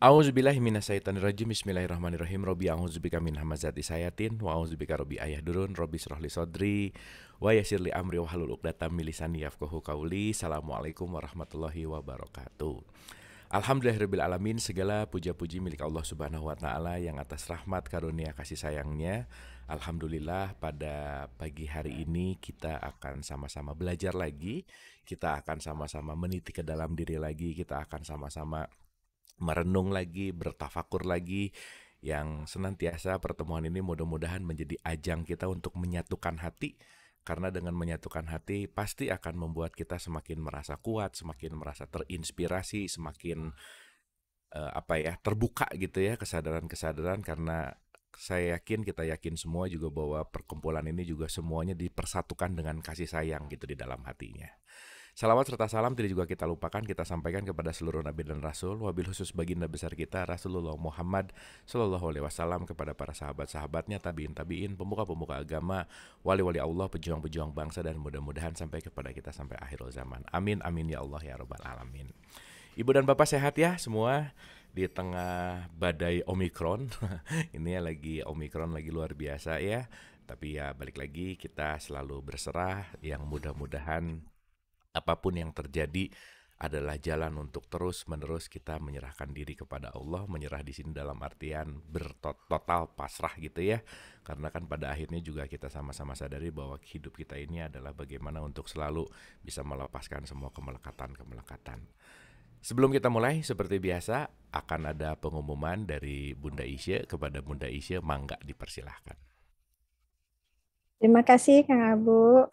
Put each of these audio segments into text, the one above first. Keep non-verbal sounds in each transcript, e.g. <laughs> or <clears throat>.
A'udzubillahi minasyaitonirrajim. Bismillahirrahmanirrahim. a'udzubika min hamazati sayatin wa a'udzubika ayah durun srohli sodri wa yasirli amri wa halul yafqahu Assalamualaikum warahmatullahi wabarakatuh. Alhamdulillahirabbil alamin segala puja-puji milik Allah Subhanahu wa taala yang atas rahmat karunia kasih sayangnya. Alhamdulillah pada pagi hari ini kita akan sama-sama belajar lagi, kita akan sama-sama meniti ke dalam diri lagi, kita akan sama-sama merenung lagi, bertafakur lagi yang senantiasa pertemuan ini mudah-mudahan menjadi ajang kita untuk menyatukan hati karena dengan menyatukan hati pasti akan membuat kita semakin merasa kuat, semakin merasa terinspirasi, semakin uh, apa ya, terbuka gitu ya kesadaran-kesadaran karena saya yakin kita yakin semua juga bahwa perkumpulan ini juga semuanya dipersatukan dengan kasih sayang gitu di dalam hatinya. Salawat serta salam tidak juga kita lupakan kita sampaikan kepada seluruh nabi dan rasul wabil khusus baginda besar kita Rasulullah Muhammad Shallallahu alaihi wasallam kepada para sahabat-sahabatnya tabiin tabiin pemuka-pemuka agama wali-wali Allah pejuang-pejuang bangsa dan mudah-mudahan sampai kepada kita sampai akhir zaman. Amin amin ya Allah ya rabbal alamin. Ibu dan Bapak sehat ya semua di tengah badai Omikron. <laughs> Ini ya lagi Omikron lagi luar biasa ya. Tapi ya balik lagi kita selalu berserah yang mudah-mudahan apapun yang terjadi adalah jalan untuk terus-menerus kita menyerahkan diri kepada Allah, menyerah di sini dalam artian bertotal pasrah gitu ya. Karena kan pada akhirnya juga kita sama-sama sadari bahwa hidup kita ini adalah bagaimana untuk selalu bisa melepaskan semua kemelekatan-kemelekatan. Sebelum kita mulai, seperti biasa akan ada pengumuman dari Bunda Isya kepada Bunda Isya, mangga dipersilahkan. Terima kasih Kang Abu.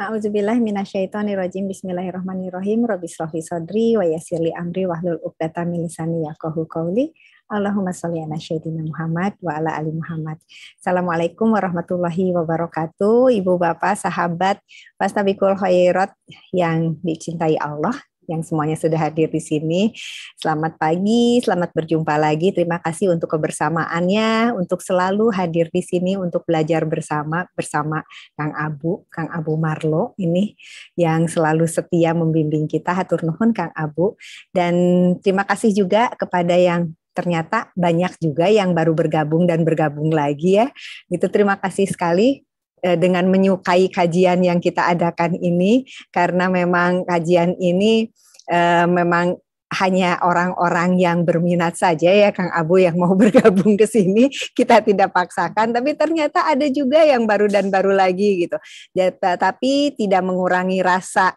A'udzubillah minasyaitonirrajim. Bismillahirrahmanirrahim. Rabbi srohli sodri wa yasirli amri wahlul uqdata min yakohu yaqahu Allahumma sholli ala sayyidina Muhammad wa ala ali Muhammad. Assalamualaikum warahmatullahi wabarakatuh. Ibu bapak, sahabat pastabikul khairat yang dicintai Allah yang semuanya sudah hadir di sini. Selamat pagi, selamat berjumpa lagi. Terima kasih untuk kebersamaannya, untuk selalu hadir di sini untuk belajar bersama bersama Kang Abu, Kang Abu Marlo ini yang selalu setia membimbing kita. Hatur nuhun Kang Abu dan terima kasih juga kepada yang ternyata banyak juga yang baru bergabung dan bergabung lagi ya. Itu terima kasih sekali Eh, dengan menyukai kajian yang kita adakan ini karena memang kajian ini eh, memang hanya orang-orang yang berminat saja ya Kang Abu yang mau <laughs> bergabung ke sini kita tidak paksakan tapi ternyata ada juga yang baru dan baru lagi gitu tapi tidak mengurangi rasa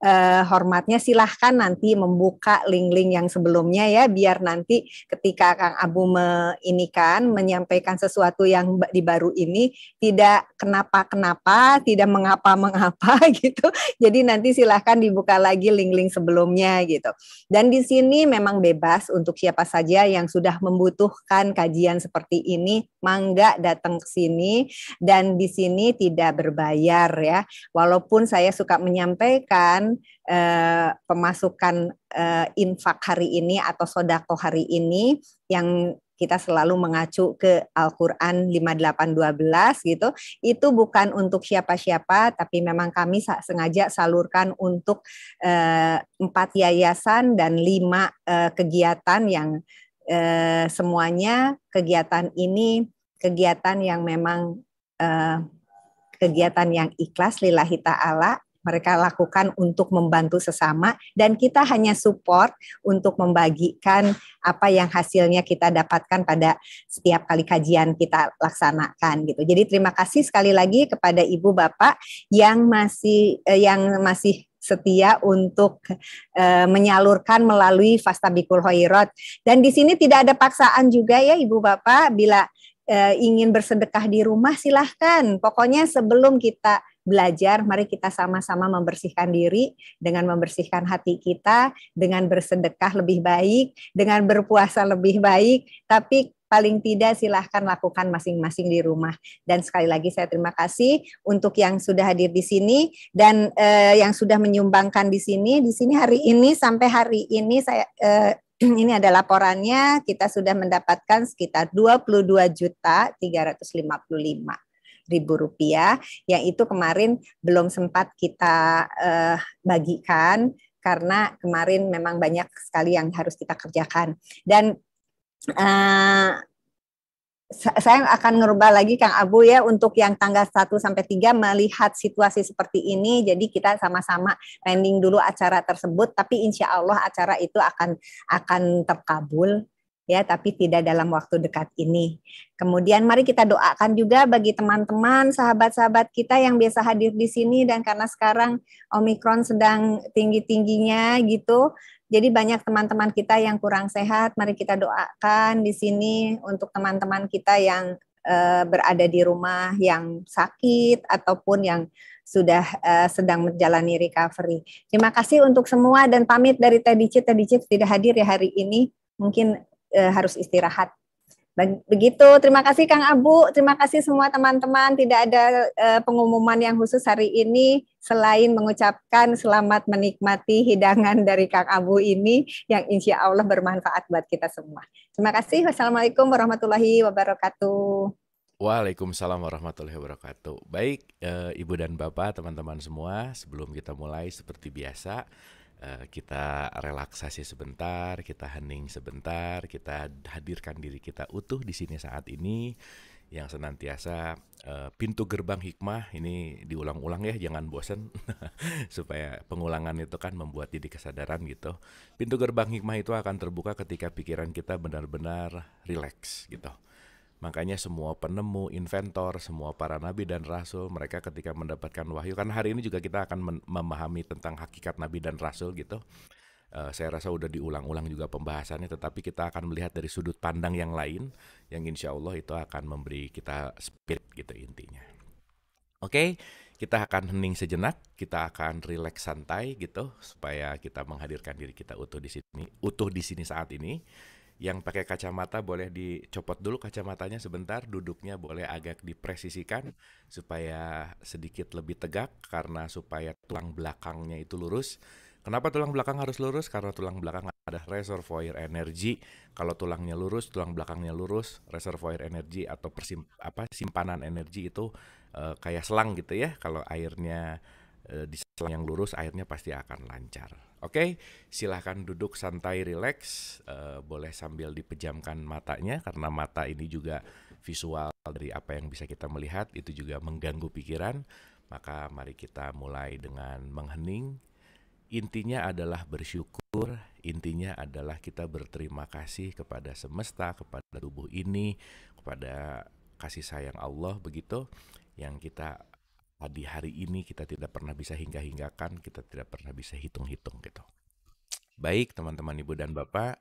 eh, hormatnya silahkan nanti membuka link-link yang sebelumnya ya biar nanti ketika Kang Abu me kan menyampaikan sesuatu yang di baru ini tidak kenapa-kenapa tidak mengapa-mengapa <laughs> gitu jadi nanti silahkan dibuka lagi link-link sebelumnya gitu dan di sini memang bebas untuk siapa saja yang sudah membutuhkan kajian seperti ini, mangga datang ke sini dan di sini tidak berbayar ya. Walaupun saya suka menyampaikan eh, pemasukan eh, infak hari ini atau sodako hari ini yang kita selalu mengacu ke Al-Qur'an 5812 gitu. Itu bukan untuk siapa-siapa tapi memang kami sengaja salurkan untuk eh, empat yayasan dan lima eh, kegiatan yang eh, semuanya kegiatan ini kegiatan yang memang eh, kegiatan yang ikhlas lillahi ta'ala mereka lakukan untuk membantu sesama dan kita hanya support untuk membagikan apa yang hasilnya kita dapatkan pada setiap kali kajian kita laksanakan gitu. Jadi terima kasih sekali lagi kepada Ibu Bapak yang masih eh, yang masih setia untuk e, menyalurkan melalui Fasta Bikul Hoirot. Dan di sini tidak ada paksaan juga ya Ibu Bapak bila e, ingin bersedekah di rumah silahkan. Pokoknya sebelum kita belajar, mari kita sama-sama membersihkan diri dengan membersihkan hati kita, dengan bersedekah lebih baik, dengan berpuasa lebih baik, tapi paling tidak silahkan lakukan masing-masing di rumah. Dan sekali lagi saya terima kasih untuk yang sudah hadir di sini dan eh, yang sudah menyumbangkan di sini. Di sini hari ini sampai hari ini saya eh, <clears throat> ini ada laporannya kita sudah mendapatkan sekitar 22 juta 355 ribu rupiah yang itu kemarin belum sempat kita uh, bagikan karena kemarin memang banyak sekali yang harus kita kerjakan dan uh, saya akan ngerubah lagi Kang Abu ya untuk yang tanggal 1 sampai 3 melihat situasi seperti ini jadi kita sama-sama pending dulu acara tersebut tapi insya Allah acara itu akan akan terkabul ya tapi tidak dalam waktu dekat ini. Kemudian mari kita doakan juga bagi teman-teman, sahabat-sahabat kita yang biasa hadir di sini dan karena sekarang Omikron sedang tinggi-tingginya gitu. Jadi banyak teman-teman kita yang kurang sehat, mari kita doakan di sini untuk teman-teman kita yang uh, berada di rumah yang sakit ataupun yang sudah uh, sedang menjalani recovery. Terima kasih untuk semua dan pamit dari Teddy Cip. Teddy Cip tidak hadir ya hari ini. Mungkin e, harus istirahat. Begitu, terima kasih Kang Abu, terima kasih semua teman-teman. Tidak ada e, pengumuman yang khusus hari ini selain mengucapkan selamat menikmati hidangan dari Kang Abu ini yang insya Allah bermanfaat buat kita semua. Terima kasih. Wassalamualaikum warahmatullahi wabarakatuh. Waalaikumsalam warahmatullahi wabarakatuh. Baik, e, Ibu dan Bapak, teman-teman semua, sebelum kita mulai seperti biasa, Eh, kita relaksasi sebentar, kita hening sebentar, kita hadirkan diri kita utuh di sini saat ini yang senantiasa uh, pintu gerbang hikmah ini diulang-ulang ya jangan bosan <laughs> supaya pengulangan itu kan membuat jadi kesadaran gitu. Pintu gerbang hikmah itu akan terbuka ketika pikiran kita benar-benar rileks gitu. Makanya semua penemu, inventor, semua para nabi dan rasul, mereka ketika mendapatkan wahyu, Karena hari ini juga kita akan memahami tentang hakikat nabi dan rasul gitu. Uh, saya rasa udah diulang-ulang juga pembahasannya, tetapi kita akan melihat dari sudut pandang yang lain, yang insya Allah itu akan memberi kita spirit gitu intinya. Oke, okay? kita akan hening sejenak, kita akan rileks santai gitu supaya kita menghadirkan diri kita utuh di sini, utuh di sini saat ini yang pakai kacamata boleh dicopot dulu kacamatanya sebentar, duduknya boleh agak dipresisikan supaya sedikit lebih tegak karena supaya tulang belakangnya itu lurus. Kenapa tulang belakang harus lurus? Karena tulang belakang ada reservoir energi. Kalau tulangnya lurus, tulang belakangnya lurus, reservoir energi atau persim apa simpanan energi itu e, kayak selang gitu ya. Kalau airnya e, di selang yang lurus, airnya pasti akan lancar. Oke, okay, silahkan duduk santai, relax, uh, boleh sambil dipejamkan matanya karena mata ini juga visual dari apa yang bisa kita melihat itu juga mengganggu pikiran. Maka mari kita mulai dengan menghening. Intinya adalah bersyukur, intinya adalah kita berterima kasih kepada semesta, kepada tubuh ini, kepada kasih sayang Allah begitu yang kita Ah, di hari ini kita tidak pernah bisa hingga hinggakan kita tidak pernah bisa hitung-hitung gitu. Baik teman-teman ibu dan bapak,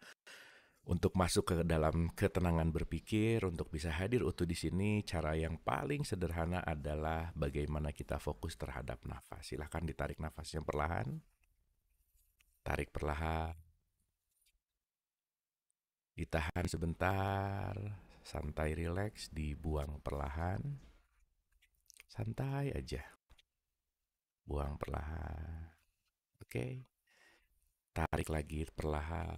untuk masuk ke dalam ketenangan berpikir, untuk bisa hadir utuh di sini, cara yang paling sederhana adalah bagaimana kita fokus terhadap nafas. Silahkan ditarik nafasnya perlahan, tarik perlahan, ditahan sebentar, santai rileks, dibuang perlahan santai aja buang perlahan oke okay? tarik lagi perlahan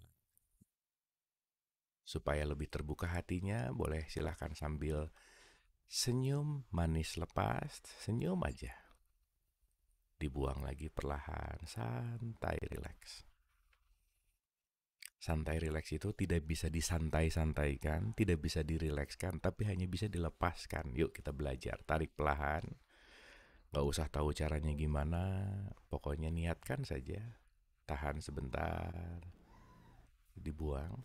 supaya lebih terbuka hatinya boleh silahkan sambil senyum manis lepas senyum aja dibuang lagi perlahan santai relax santai relax itu tidak bisa disantai-santaikan, tidak bisa dirilekskan, tapi hanya bisa dilepaskan. Yuk kita belajar, tarik pelahan. nggak usah tahu caranya gimana, pokoknya niatkan saja. Tahan sebentar, dibuang.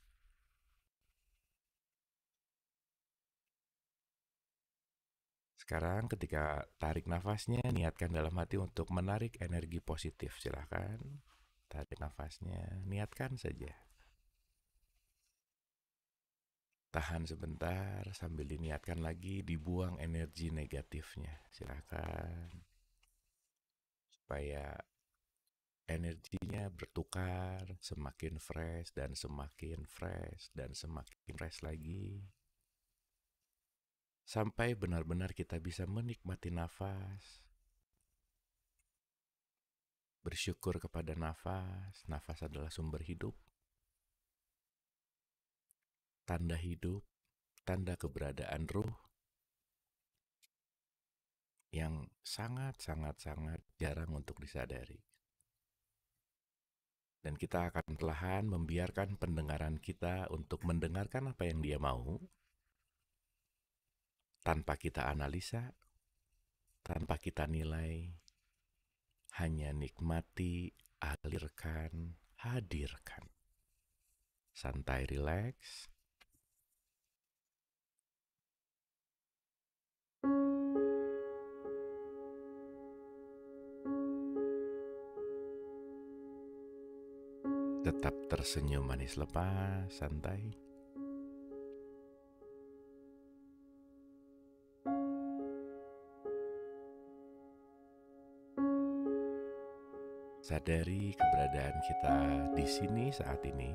Sekarang ketika tarik nafasnya, niatkan dalam hati untuk menarik energi positif. Silahkan tarik nafasnya, niatkan saja. Tahan sebentar sambil diniatkan lagi dibuang energi negatifnya. silakan Supaya energinya bertukar, semakin fresh dan semakin fresh dan semakin fresh lagi. Sampai benar-benar kita bisa menikmati nafas. Bersyukur kepada nafas. Nafas adalah sumber hidup tanda hidup, tanda keberadaan ruh yang sangat-sangat-sangat jarang untuk disadari. Dan kita akan perlahan membiarkan pendengaran kita untuk mendengarkan apa yang dia mau, tanpa kita analisa, tanpa kita nilai, hanya nikmati, alirkan, hadirkan. Santai, rileks, tetap tersenyum manis lepas, santai. Sadari keberadaan kita di sini saat ini.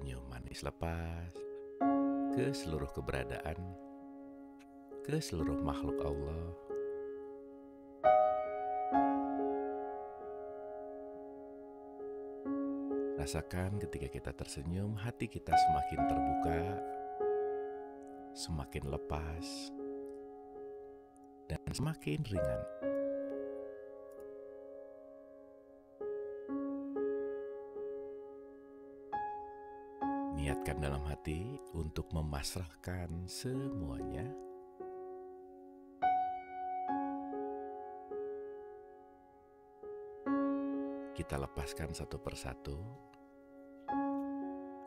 senyum manis lepas ke seluruh keberadaan, ke seluruh makhluk Allah. Rasakan ketika kita tersenyum, hati kita semakin terbuka, semakin lepas, dan semakin ringan. niatkan dalam hati untuk memasrahkan semuanya kita lepaskan satu persatu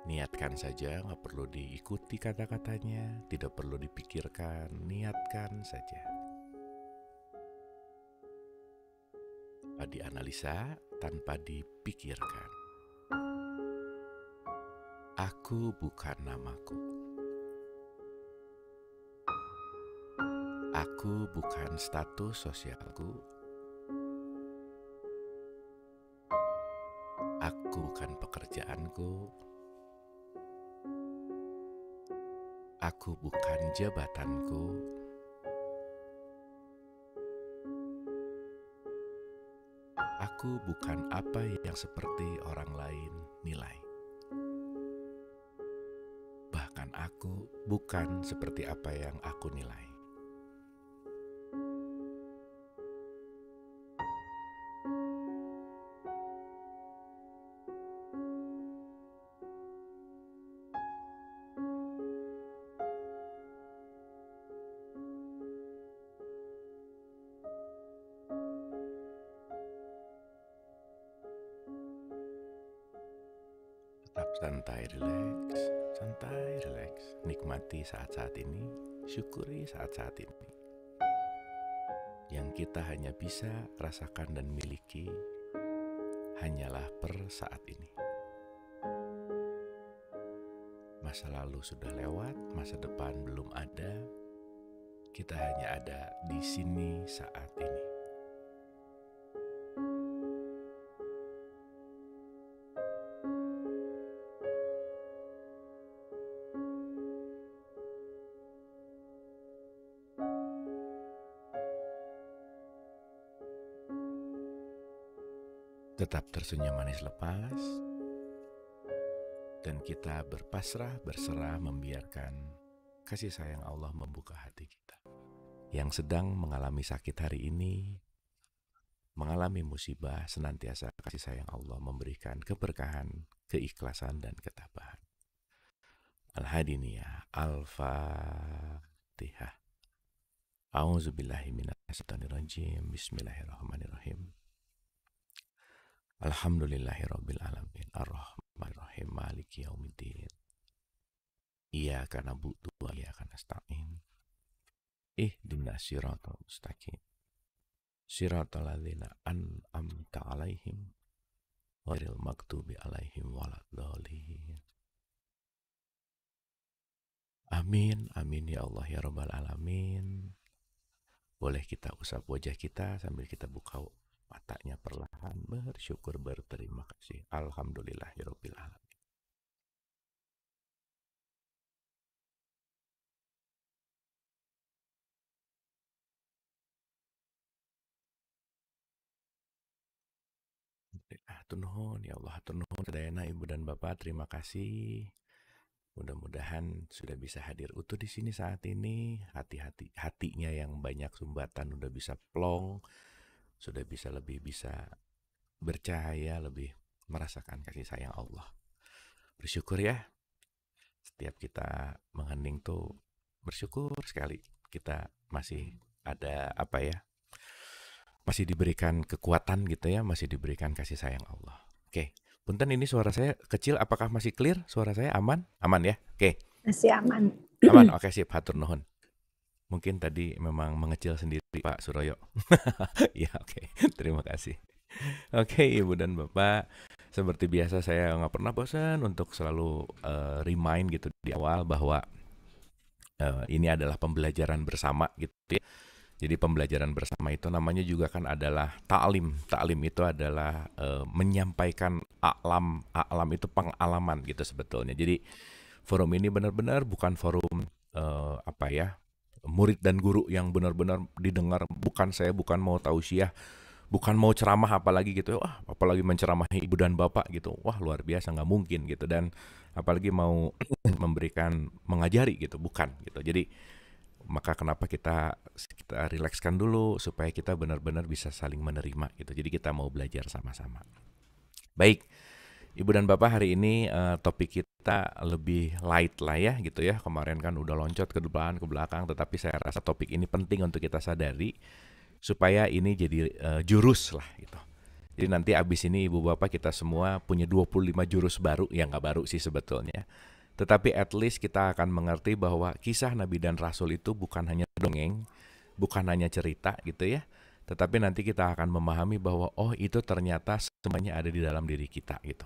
Niatkan saja, nggak perlu diikuti kata-katanya, tidak perlu dipikirkan, niatkan saja. Dianalisa tanpa dipikirkan. Aku bukan namaku. Aku bukan status sosialku. Aku bukan pekerjaanku. Aku bukan jabatanku. Aku bukan apa yang seperti orang lain nilai. aku bukan seperti apa yang aku nilai. saat ini, yang kita hanya bisa rasakan dan miliki hanyalah per saat ini. Masa lalu sudah lewat, masa depan belum ada. Kita hanya ada di sini saat ini. tersenyum manis lepas, dan kita berpasrah berserah membiarkan kasih sayang Allah membuka hati kita. Yang sedang mengalami sakit hari ini, mengalami musibah, senantiasa kasih sayang Allah memberikan keberkahan, keikhlasan, dan ketabahan. Al-Hadiniyah, Al-Fatihah. rajim Bismillahirrahmanirrahim. Alhamdulillahirabbil alamin arrahmanirrahim maliki yaumiddin. Iyyaka na'budu wa iyyaka nasta'in. Ihdinas siratal mustaqim. Siratal ladzina an'amta 'alaihim ghairil maktubi 'alaihim waladdallin. Amin, amin ya Allah ya Rabbal Alamin. Boleh kita usap wajah kita sambil kita buka matanya perlahan bersyukur berterima kasih. Alhamdulillah, alamin. Ah, atur ya Allah, atur sedayana ibu dan bapak, terima kasih. Mudah-mudahan sudah bisa hadir utuh di sini saat ini. Hati-hati hatinya yang banyak sumbatan udah bisa plong sudah bisa lebih bisa bercahaya, lebih merasakan kasih sayang Allah. Bersyukur ya. Setiap kita menghening tuh bersyukur sekali kita masih ada apa ya? Masih diberikan kekuatan gitu ya, masih diberikan kasih sayang Allah. Oke. Punten ini suara saya kecil apakah masih clear? Suara saya aman? Aman ya? Oke. Masih aman. Aman. Oke, sip. Hatur Mungkin tadi memang mengecil sendiri. Pak Suroyo. <laughs> ya oke, okay. terima kasih. Oke okay, ibu dan bapak, seperti biasa saya nggak pernah bosan untuk selalu uh, remind gitu di awal bahwa uh, ini adalah pembelajaran bersama gitu ya. Jadi pembelajaran bersama itu namanya juga kan adalah taklim. Taklim itu adalah e, menyampaikan alam. Alam itu pengalaman gitu sebetulnya. Jadi forum ini benar-benar bukan forum e, apa ya murid dan guru yang benar-benar didengar bukan saya bukan mau tausiah bukan mau ceramah apalagi gitu wah apalagi menceramahi ibu dan bapak gitu wah luar biasa nggak mungkin gitu dan apalagi mau <coughs> memberikan mengajari gitu bukan gitu jadi maka kenapa kita kita rilekskan dulu supaya kita benar-benar bisa saling menerima gitu jadi kita mau belajar sama-sama baik Ibu dan Bapak hari ini uh, topik kita lebih light lah ya gitu ya. Kemarin kan udah loncat ke depan ke belakang tetapi saya rasa topik ini penting untuk kita sadari supaya ini jadi uh, jurus lah gitu. Jadi nanti abis ini Ibu Bapak kita semua punya 25 jurus baru yang gak baru sih sebetulnya. Tetapi at least kita akan mengerti bahwa kisah Nabi dan Rasul itu bukan hanya dongeng, bukan hanya cerita gitu ya tetapi nanti kita akan memahami bahwa oh itu ternyata semuanya ada di dalam diri kita gitu.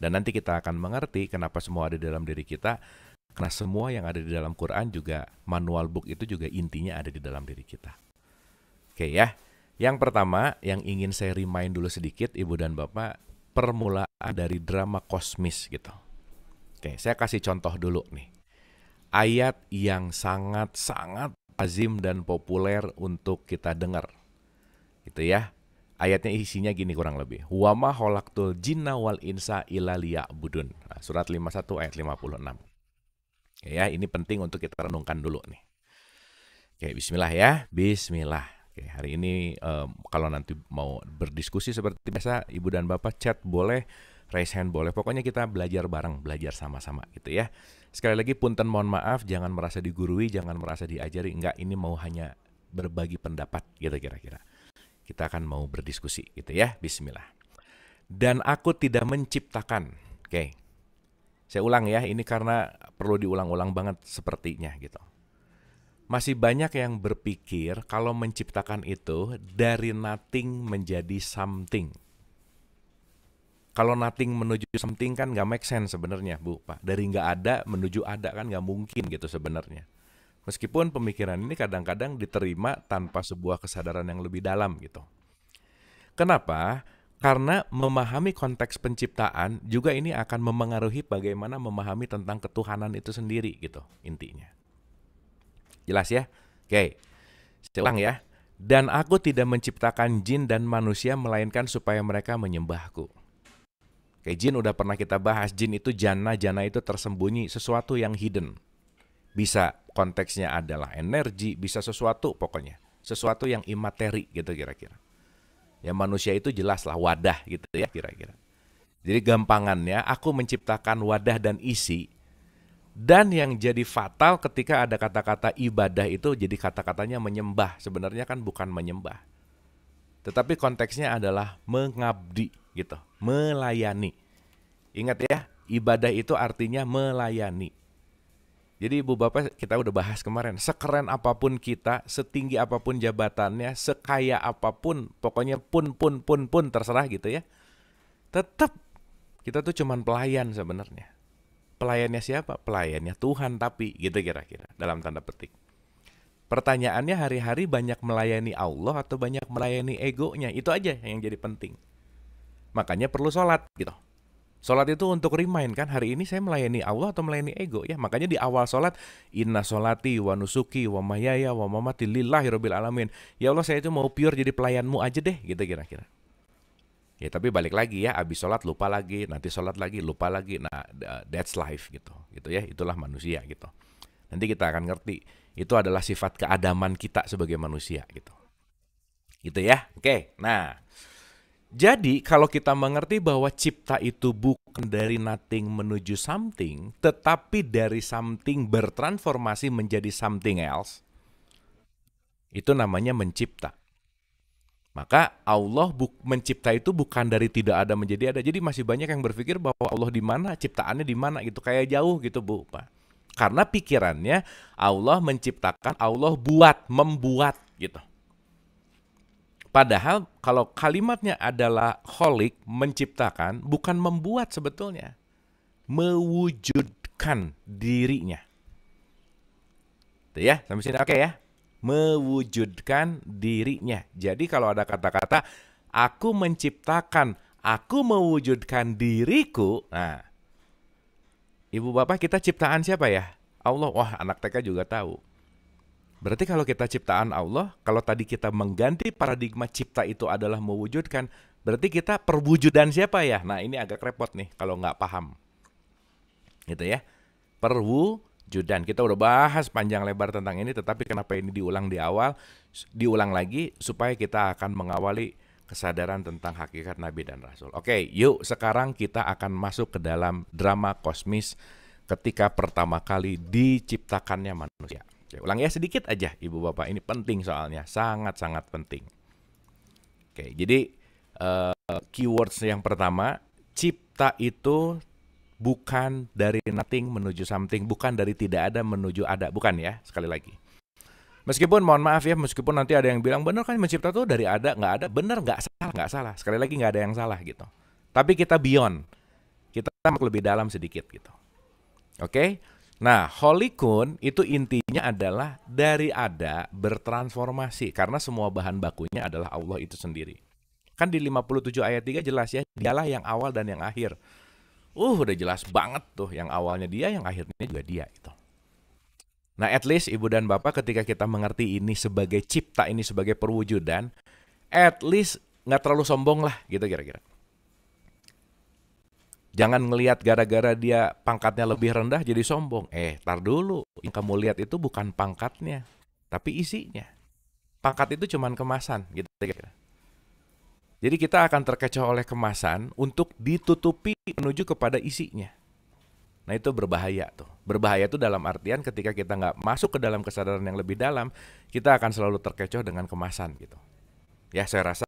Dan nanti kita akan mengerti kenapa semua ada di dalam diri kita, karena semua yang ada di dalam Quran juga manual book itu juga intinya ada di dalam diri kita. Oke ya. Yang pertama yang ingin saya remind dulu sedikit Ibu dan Bapak permulaan dari drama kosmis gitu. Oke, saya kasih contoh dulu nih. Ayat yang sangat-sangat azim dan populer untuk kita dengar. Gitu ya. Ayatnya isinya gini kurang lebih. Huwama holaktul jinna wal insa ila budun. Nah, surat 51 ayat 56. Ya, ini penting untuk kita renungkan dulu nih. Oke, bismillah ya. Bismillah. Oke, hari ini um, kalau nanti mau berdiskusi seperti biasa, Ibu dan Bapak chat boleh, raise hand boleh. Pokoknya kita belajar bareng, belajar sama-sama gitu ya. Sekali lagi punten mohon maaf, jangan merasa digurui, jangan merasa diajari. Enggak, ini mau hanya berbagi pendapat gitu kira-kira kita akan mau berdiskusi gitu ya. Bismillah. Dan aku tidak menciptakan. Oke. Okay. Saya ulang ya, ini karena perlu diulang-ulang banget sepertinya gitu. Masih banyak yang berpikir kalau menciptakan itu dari nothing menjadi something. Kalau nothing menuju something kan nggak make sense sebenarnya, Bu, Pak. Dari nggak ada menuju ada kan nggak mungkin gitu sebenarnya. Meskipun pemikiran ini kadang-kadang diterima tanpa sebuah kesadaran yang lebih dalam gitu. Kenapa? Karena memahami konteks penciptaan juga ini akan memengaruhi bagaimana memahami tentang ketuhanan itu sendiri gitu intinya. Jelas ya? Oke. Saya ya. Dan aku tidak menciptakan jin dan manusia melainkan supaya mereka menyembahku. Oke, jin udah pernah kita bahas. Jin itu jana, jana itu tersembunyi, sesuatu yang hidden bisa konteksnya adalah energi, bisa sesuatu pokoknya. Sesuatu yang imateri gitu kira-kira. Ya manusia itu jelaslah wadah gitu ya kira-kira. Jadi gampangannya aku menciptakan wadah dan isi dan yang jadi fatal ketika ada kata-kata ibadah itu jadi kata-katanya menyembah. Sebenarnya kan bukan menyembah. Tetapi konteksnya adalah mengabdi gitu, melayani. Ingat ya, ibadah itu artinya melayani. Jadi Ibu Bapak kita udah bahas kemarin, sekeren apapun kita, setinggi apapun jabatannya, sekaya apapun, pokoknya pun pun pun pun terserah gitu ya. Tetap kita tuh cuman pelayan sebenarnya. Pelayannya siapa? Pelayannya Tuhan tapi gitu kira-kira dalam tanda petik. Pertanyaannya hari-hari banyak melayani Allah atau banyak melayani egonya? Itu aja yang jadi penting. Makanya perlu sholat gitu. Sholat itu untuk remind kan hari ini saya melayani Allah atau melayani ego ya. Makanya di awal sholat inna sholati wa nusuki wa mayaya wa mamati lillahi rabbil alamin. Ya Allah saya itu mau pure jadi pelayanmu aja deh gitu kira-kira. Ya tapi balik lagi ya abis sholat lupa lagi nanti sholat lagi lupa lagi nah that's life gitu gitu ya itulah manusia gitu. Nanti kita akan ngerti itu adalah sifat keadaman kita sebagai manusia gitu. Gitu ya. Oke. Nah, jadi kalau kita mengerti bahwa cipta itu bukan dari nothing menuju something, tetapi dari something bertransformasi menjadi something else, itu namanya mencipta. Maka Allah mencipta itu bukan dari tidak ada menjadi ada. Jadi masih banyak yang berpikir bahwa Allah di mana, ciptaannya di mana gitu, kayak jauh gitu bu. Pak. Karena pikirannya Allah menciptakan, Allah buat, membuat gitu. Padahal kalau kalimatnya adalah holik, menciptakan, bukan membuat sebetulnya. Mewujudkan dirinya. Tuh ya, sampai sini oke okay ya. Mewujudkan dirinya. Jadi kalau ada kata-kata, aku menciptakan, aku mewujudkan diriku. Nah, ibu bapak kita ciptaan siapa ya? Allah, wah anak TK juga tahu Berarti kalau kita ciptaan Allah, kalau tadi kita mengganti paradigma cipta itu adalah mewujudkan, berarti kita perwujudan siapa ya? Nah ini agak repot nih kalau nggak paham. Gitu ya. Perwujudan. Kita udah bahas panjang lebar tentang ini, tetapi kenapa ini diulang di awal, diulang lagi supaya kita akan mengawali kesadaran tentang hakikat Nabi dan Rasul. Oke, yuk sekarang kita akan masuk ke dalam drama kosmis ketika pertama kali diciptakannya manusia. Oke, ulang ya sedikit aja Ibu Bapak. Ini penting soalnya, sangat-sangat penting. Oke, jadi uh, keywords yang pertama, cipta itu bukan dari nothing menuju something, bukan dari tidak ada menuju ada, bukan ya, sekali lagi. Meskipun mohon maaf ya, meskipun nanti ada yang bilang benar kan mencipta tuh dari ada nggak ada, benar nggak salah nggak salah. Sekali lagi nggak ada yang salah gitu. Tapi kita beyond, kita lebih dalam sedikit gitu. Oke, okay? Nah, Holy itu intinya adalah dari ada bertransformasi karena semua bahan bakunya adalah Allah itu sendiri. Kan di 57 ayat 3 jelas ya, dialah yang awal dan yang akhir. Uh, udah jelas banget tuh yang awalnya dia, yang akhirnya juga dia itu. Nah, at least ibu dan bapak ketika kita mengerti ini sebagai cipta, ini sebagai perwujudan, at least nggak terlalu sombong lah gitu kira-kira. Jangan ngelihat gara-gara dia pangkatnya lebih rendah jadi sombong. Eh, tar dulu. Yang kamu lihat itu bukan pangkatnya, tapi isinya. Pangkat itu cuma kemasan gitu. Jadi kita akan terkecoh oleh kemasan untuk ditutupi menuju kepada isinya. Nah itu berbahaya tuh. Berbahaya tuh dalam artian ketika kita nggak masuk ke dalam kesadaran yang lebih dalam, kita akan selalu terkecoh dengan kemasan gitu. Ya saya rasa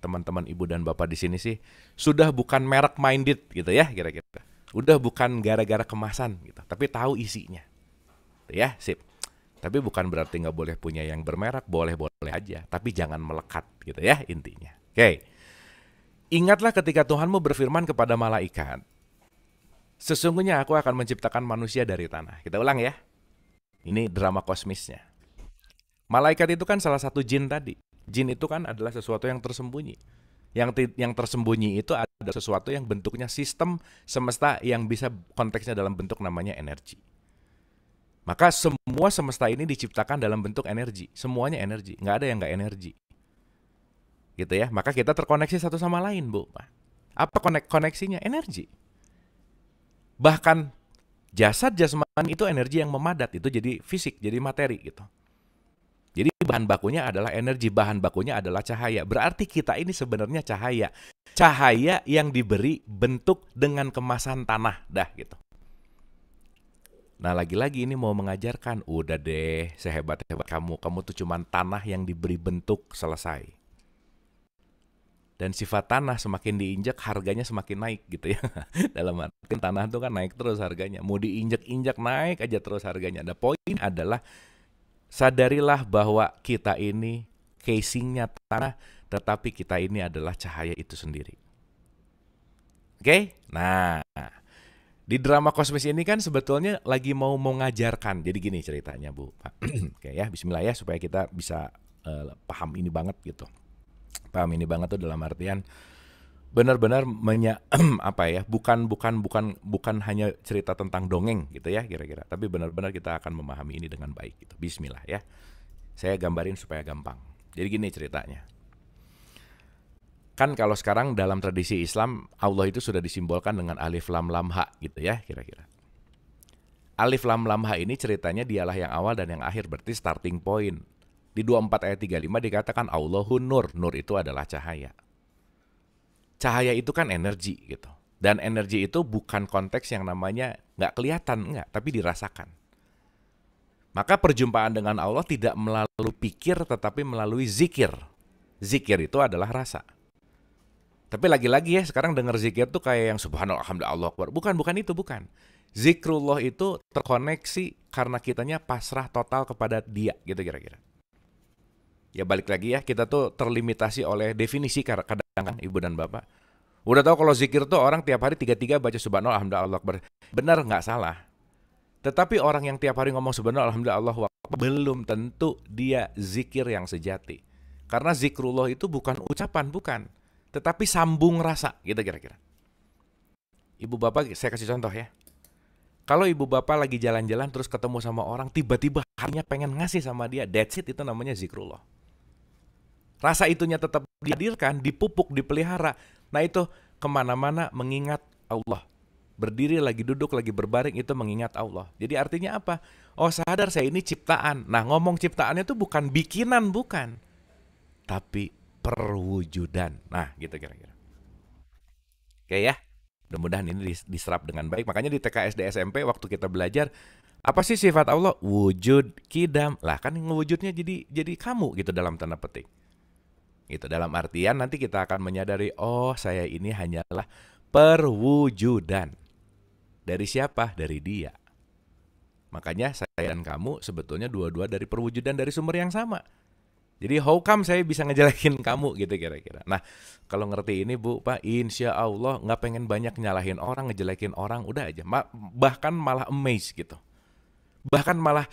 teman-teman ibu dan bapak di sini sih sudah bukan merek minded gitu ya kira-kira. Udah bukan gara-gara kemasan gitu, tapi tahu isinya. Ya, sip. Tapi bukan berarti nggak boleh punya yang bermerek, boleh-boleh aja, tapi jangan melekat gitu ya intinya. Oke. Okay. Ingatlah ketika Tuhanmu berfirman kepada malaikat, Sesungguhnya aku akan menciptakan manusia dari tanah. Kita ulang ya. Ini drama kosmisnya. Malaikat itu kan salah satu jin tadi. Jin itu kan adalah sesuatu yang tersembunyi. Yang yang tersembunyi itu ada sesuatu yang bentuknya sistem semesta yang bisa konteksnya dalam bentuk namanya energi. Maka semua semesta ini diciptakan dalam bentuk energi. Semuanya energi, nggak ada yang nggak energi. Gitu ya. Maka kita terkoneksi satu sama lain, Bu. Apa konek koneksinya? Energi. Bahkan jasad jasmani itu energi yang memadat itu jadi fisik, jadi materi gitu. Jadi bahan bakunya adalah energi, bahan bakunya adalah cahaya. Berarti kita ini sebenarnya cahaya. Cahaya yang diberi bentuk dengan kemasan tanah dah gitu. Nah lagi-lagi ini mau mengajarkan, udah deh sehebat-hebat kamu, kamu tuh cuman tanah yang diberi bentuk selesai. Dan sifat tanah semakin diinjak harganya semakin naik gitu ya. <laughs> Dalam arti tanah tuh kan naik terus harganya. Mau diinjak-injak naik aja terus harganya. Ada poin adalah sadarilah bahwa kita ini casingnya tanah, tetapi kita ini adalah cahaya itu sendiri. Oke, okay? nah di drama kosmis ini kan sebetulnya lagi mau mengajarkan. Jadi gini ceritanya bu, Pak. <clears throat> Oke ya, Bismillah ya supaya kita bisa uh, paham ini banget gitu. Paham ini banget tuh dalam artian benar-benar menya <clears throat> apa ya bukan bukan bukan bukan hanya cerita tentang dongeng gitu ya kira-kira tapi benar-benar kita akan memahami ini dengan baik gitu Bismillah ya saya gambarin supaya gampang jadi gini ceritanya kan kalau sekarang dalam tradisi Islam Allah itu sudah disimbolkan dengan alif lam lam ha gitu ya kira-kira alif lam lam ha ini ceritanya dialah yang awal dan yang akhir berarti starting point di 24 ayat 35 dikatakan Allahun nur nur itu adalah cahaya cahaya itu kan energi gitu. Dan energi itu bukan konteks yang namanya nggak kelihatan, nggak, tapi dirasakan. Maka perjumpaan dengan Allah tidak melalui pikir tetapi melalui zikir. Zikir itu adalah rasa. Tapi lagi-lagi ya sekarang dengar zikir tuh kayak yang subhanallah alhamdulillah Allah Bukan bukan itu bukan. Zikrullah itu terkoneksi karena kitanya pasrah total kepada dia gitu kira-kira. Ya balik lagi ya kita tuh terlimitasi oleh definisi karena kan ibu dan bapak. Udah tahu kalau zikir tuh orang tiap hari tiga-tiga baca subhanallah, alhamdulillah, Allah akbar. Benar nggak salah. Tetapi orang yang tiap hari ngomong subhanallah, alhamdulillah, Allah belum tentu dia zikir yang sejati. Karena zikrullah itu bukan ucapan, bukan. Tetapi sambung rasa, gitu kira-kira. Ibu bapak, saya kasih contoh ya. Kalau ibu bapak lagi jalan-jalan terus ketemu sama orang, tiba-tiba harinya pengen ngasih sama dia, that's it, itu namanya zikrullah rasa itunya tetap dihadirkan, dipupuk, dipelihara. Nah itu kemana-mana mengingat Allah. Berdiri lagi duduk lagi berbaring itu mengingat Allah. Jadi artinya apa? Oh sadar saya ini ciptaan. Nah ngomong ciptaannya itu bukan bikinan bukan, tapi perwujudan. Nah gitu kira-kira. Oke ya. Mudah-mudahan ini diserap dengan baik. Makanya di TKS di SMP waktu kita belajar apa sih sifat Allah? Wujud, kidam. Lah kan wujudnya jadi jadi kamu gitu dalam tanda petik. Gitu. Dalam artian nanti kita akan menyadari, oh saya ini hanyalah perwujudan. Dari siapa? Dari dia. Makanya saya dan kamu sebetulnya dua-dua dari perwujudan dari sumber yang sama. Jadi how come saya bisa ngejelekin <laughs> kamu gitu kira-kira. Nah kalau ngerti ini bu pak insya Allah nggak pengen banyak nyalahin orang ngejelekin orang udah aja. bahkan malah amazed gitu. Bahkan malah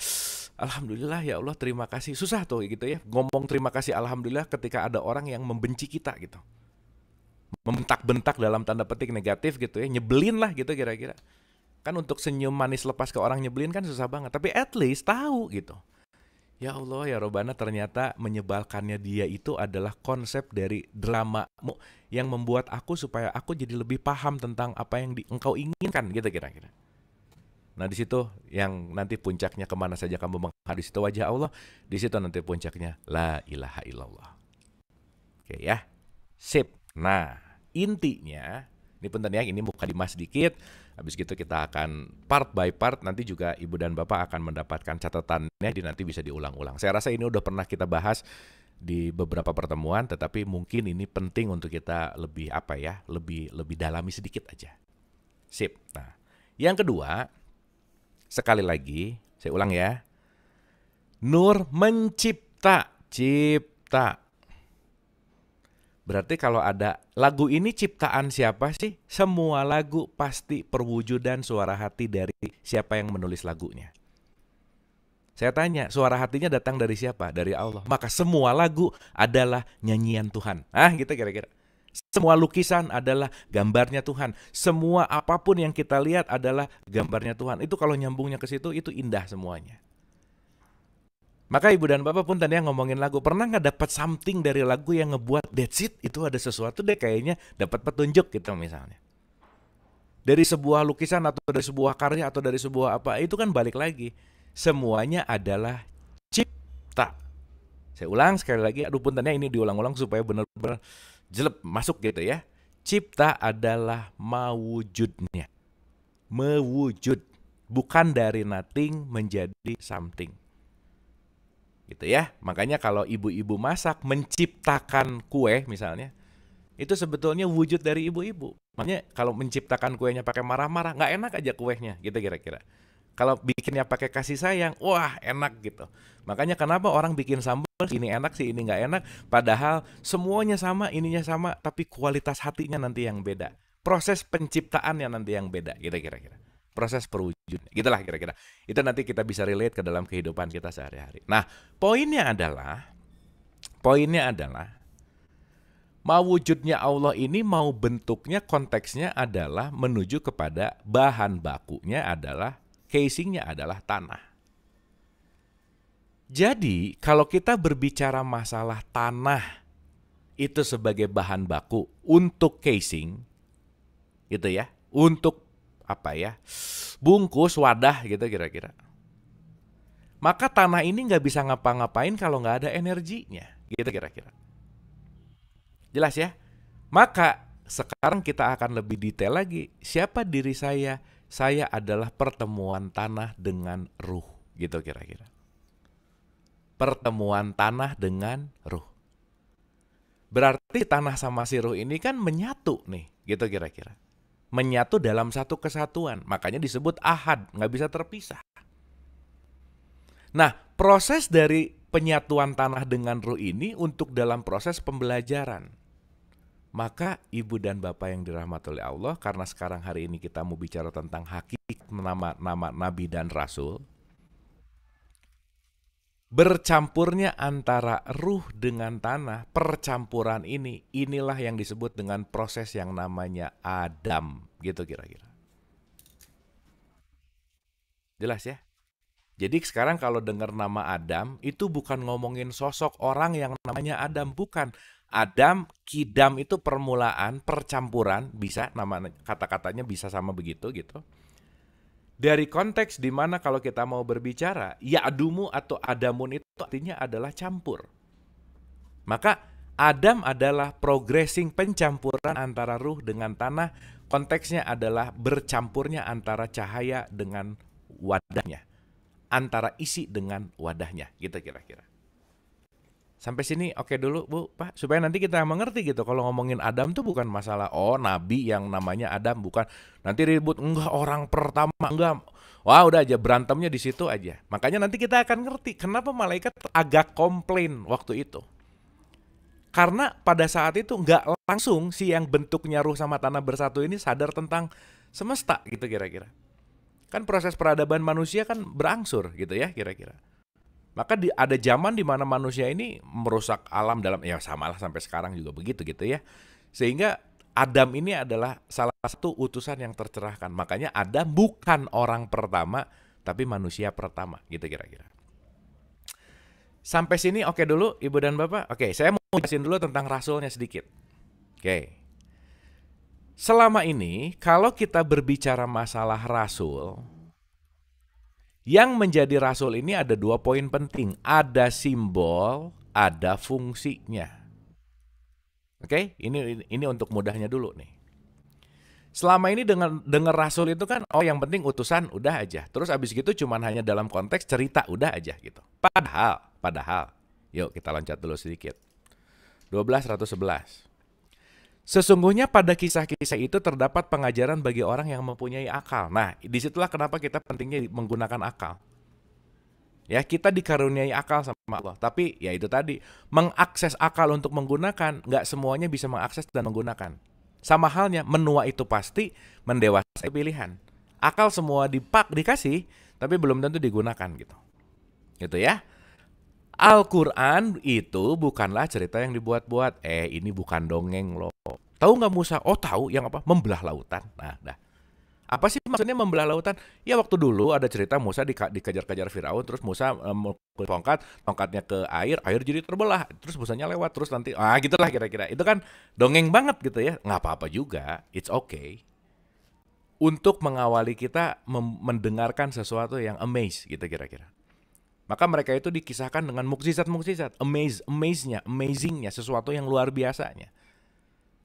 Alhamdulillah ya Allah terima kasih. Susah tuh gitu ya. Ngomong terima kasih alhamdulillah ketika ada orang yang membenci kita gitu. Membentak-bentak dalam tanda petik negatif gitu ya. Nyebelin lah gitu kira-kira. Kan untuk senyum manis lepas ke orang nyebelin kan susah banget. Tapi at least tahu gitu. Ya Allah ya Robana ternyata menyebalkannya dia itu adalah konsep dari drama yang membuat aku supaya aku jadi lebih paham tentang apa yang di, engkau inginkan gitu kira-kira. Nah di situ yang nanti puncaknya kemana saja kamu menghadap di situ wajah Allah, di situ nanti puncaknya la ilaha illallah. Oke ya, sip. Nah intinya ini penting ya, ini buka dimas sedikit. Habis gitu kita akan part by part nanti juga ibu dan bapak akan mendapatkan catatannya di nanti bisa diulang-ulang. Saya rasa ini udah pernah kita bahas di beberapa pertemuan, tetapi mungkin ini penting untuk kita lebih apa ya, lebih lebih dalami sedikit aja. Sip. Nah, yang kedua, Sekali lagi, saya ulang ya. Nur mencipta, cipta. Berarti kalau ada lagu ini ciptaan siapa sih? Semua lagu pasti perwujudan suara hati dari siapa yang menulis lagunya. Saya tanya, suara hatinya datang dari siapa? Dari Allah. Maka semua lagu adalah nyanyian Tuhan. Ah, gitu kira-kira. Semua lukisan adalah gambarnya Tuhan. Semua apapun yang kita lihat adalah gambarnya Tuhan. Itu kalau nyambungnya ke situ itu indah semuanya. Maka ibu dan bapak pun tadi yang ngomongin lagu, pernah nggak dapat something dari lagu yang ngebuat that's it, itu ada sesuatu deh kayaknya dapat petunjuk gitu misalnya. Dari sebuah lukisan atau dari sebuah karya atau dari sebuah apa, itu kan balik lagi. Semuanya adalah cipta. Saya ulang sekali lagi, aduh pun tanya ini diulang-ulang supaya benar-benar jelek masuk gitu ya. Cipta adalah mewujudnya, Mewujud. Bukan dari nothing menjadi something. Gitu ya. Makanya kalau ibu-ibu masak menciptakan kue misalnya. Itu sebetulnya wujud dari ibu-ibu. Makanya kalau menciptakan kuenya pakai marah-marah. nggak enak aja kuenya gitu kira-kira. Kalau bikinnya pakai kasih sayang, wah enak gitu. Makanya kenapa orang bikin sambal ini enak sih, ini nggak enak. Padahal semuanya sama, ininya sama, tapi kualitas hatinya nanti yang beda. Proses penciptaannya nanti yang beda, gitu kira-kira. Proses perwujud, gitulah kira-kira. Itu nanti kita bisa relate ke dalam kehidupan kita sehari-hari. Nah, poinnya adalah, poinnya adalah mau wujudnya Allah ini mau bentuknya konteksnya adalah menuju kepada bahan bakunya adalah casingnya adalah tanah. Jadi kalau kita berbicara masalah tanah itu sebagai bahan baku untuk casing, gitu ya, untuk apa ya, bungkus wadah gitu kira-kira. Maka tanah ini nggak bisa ngapa-ngapain kalau nggak ada energinya, gitu kira-kira. Jelas ya? Maka sekarang kita akan lebih detail lagi siapa diri saya saya adalah pertemuan tanah dengan ruh, gitu kira-kira. Pertemuan tanah dengan ruh. Berarti tanah sama si ruh ini kan menyatu nih, gitu kira-kira. Menyatu dalam satu kesatuan, makanya disebut ahad, nggak bisa terpisah. Nah, proses dari penyatuan tanah dengan ruh ini untuk dalam proses pembelajaran maka ibu dan bapak yang dirahmati oleh Allah, karena sekarang hari ini kita mau bicara tentang hakikat nama-nama nabi dan rasul, bercampurnya antara ruh dengan tanah, percampuran ini, inilah yang disebut dengan proses yang namanya Adam, gitu kira-kira. Jelas ya? Jadi sekarang kalau dengar nama Adam, itu bukan ngomongin sosok orang yang namanya Adam, bukan. Adam, kidam itu permulaan, percampuran, bisa nama kata-katanya bisa sama begitu gitu. Dari konteks di mana kalau kita mau berbicara, ya adumu atau adamun itu artinya adalah campur. Maka Adam adalah progressing pencampuran antara ruh dengan tanah. Konteksnya adalah bercampurnya antara cahaya dengan wadahnya. Antara isi dengan wadahnya, gitu kira-kira sampai sini oke okay dulu bu pak supaya nanti kita mengerti gitu kalau ngomongin Adam tuh bukan masalah oh nabi yang namanya Adam bukan nanti ribut enggak orang pertama enggak wah udah aja berantemnya di situ aja makanya nanti kita akan ngerti kenapa malaikat agak komplain waktu itu karena pada saat itu enggak langsung si yang bentuknya ruh sama tanah bersatu ini sadar tentang semesta gitu kira-kira kan proses peradaban manusia kan berangsur gitu ya kira-kira maka di, ada zaman di mana manusia ini merusak alam dalam ya samalah sampai sekarang juga begitu gitu ya. Sehingga Adam ini adalah salah satu utusan yang tercerahkan. Makanya Adam bukan orang pertama tapi manusia pertama gitu kira-kira. Sampai sini oke okay dulu Ibu dan Bapak. Oke, okay, saya mau jelasin dulu tentang rasulnya sedikit. Oke. Okay. Selama ini kalau kita berbicara masalah rasul, yang menjadi rasul ini ada dua poin penting. Ada simbol, ada fungsinya. Oke, ini ini untuk mudahnya dulu nih. Selama ini dengan dengar rasul itu kan oh yang penting utusan udah aja. Terus abis gitu cuman hanya dalam konteks cerita udah aja gitu. Padahal, padahal. Yuk kita loncat dulu sedikit. 12111. Sesungguhnya pada kisah-kisah itu terdapat pengajaran bagi orang yang mempunyai akal. Nah, disitulah kenapa kita pentingnya menggunakan akal. Ya, kita dikaruniai akal sama Allah. Tapi ya itu tadi, mengakses akal untuk menggunakan, nggak semuanya bisa mengakses dan menggunakan. Sama halnya, menua itu pasti, mendewasa itu pilihan. Akal semua dipak, dikasih, tapi belum tentu digunakan gitu. Gitu ya. Al-Quran itu bukanlah cerita yang dibuat-buat. Eh, ini bukan dongeng loh. Tahu nggak Musa? Oh tahu, yang apa? Membelah lautan. Nah, dah. Apa sih maksudnya membelah lautan? Ya waktu dulu ada cerita Musa di dikejar-kejar Firaun, terus Musa um, tongkat, tongkatnya ke air, air jadi terbelah, terus Musanya lewat, terus nanti, ah gitulah kira-kira. Itu kan dongeng banget gitu ya. Nggak apa-apa juga, it's okay. Untuk mengawali kita mendengarkan sesuatu yang amaze gitu kira-kira. Maka mereka itu dikisahkan dengan mukjizat-mukjizat, amaze, amaze-nya, amazing-nya, sesuatu yang luar biasanya.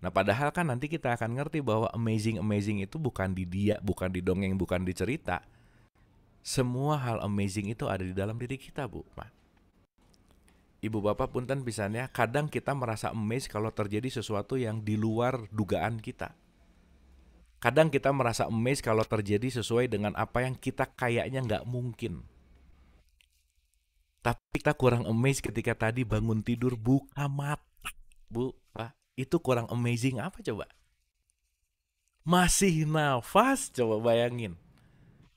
Nah padahal kan nanti kita akan ngerti bahwa amazing-amazing itu bukan di dia, bukan di dongeng, bukan di cerita. Semua hal amazing itu ada di dalam diri kita, Bu. Ma. Ibu bapak punten pisannya, kadang kita merasa amazed kalau terjadi sesuatu yang di luar dugaan kita. Kadang kita merasa amazed kalau terjadi sesuai dengan apa yang kita kayaknya nggak mungkin. Tapi kita kurang amazed ketika tadi bangun tidur buka mata. Bu, Pak, itu kurang amazing apa coba? Masih nafas, coba bayangin.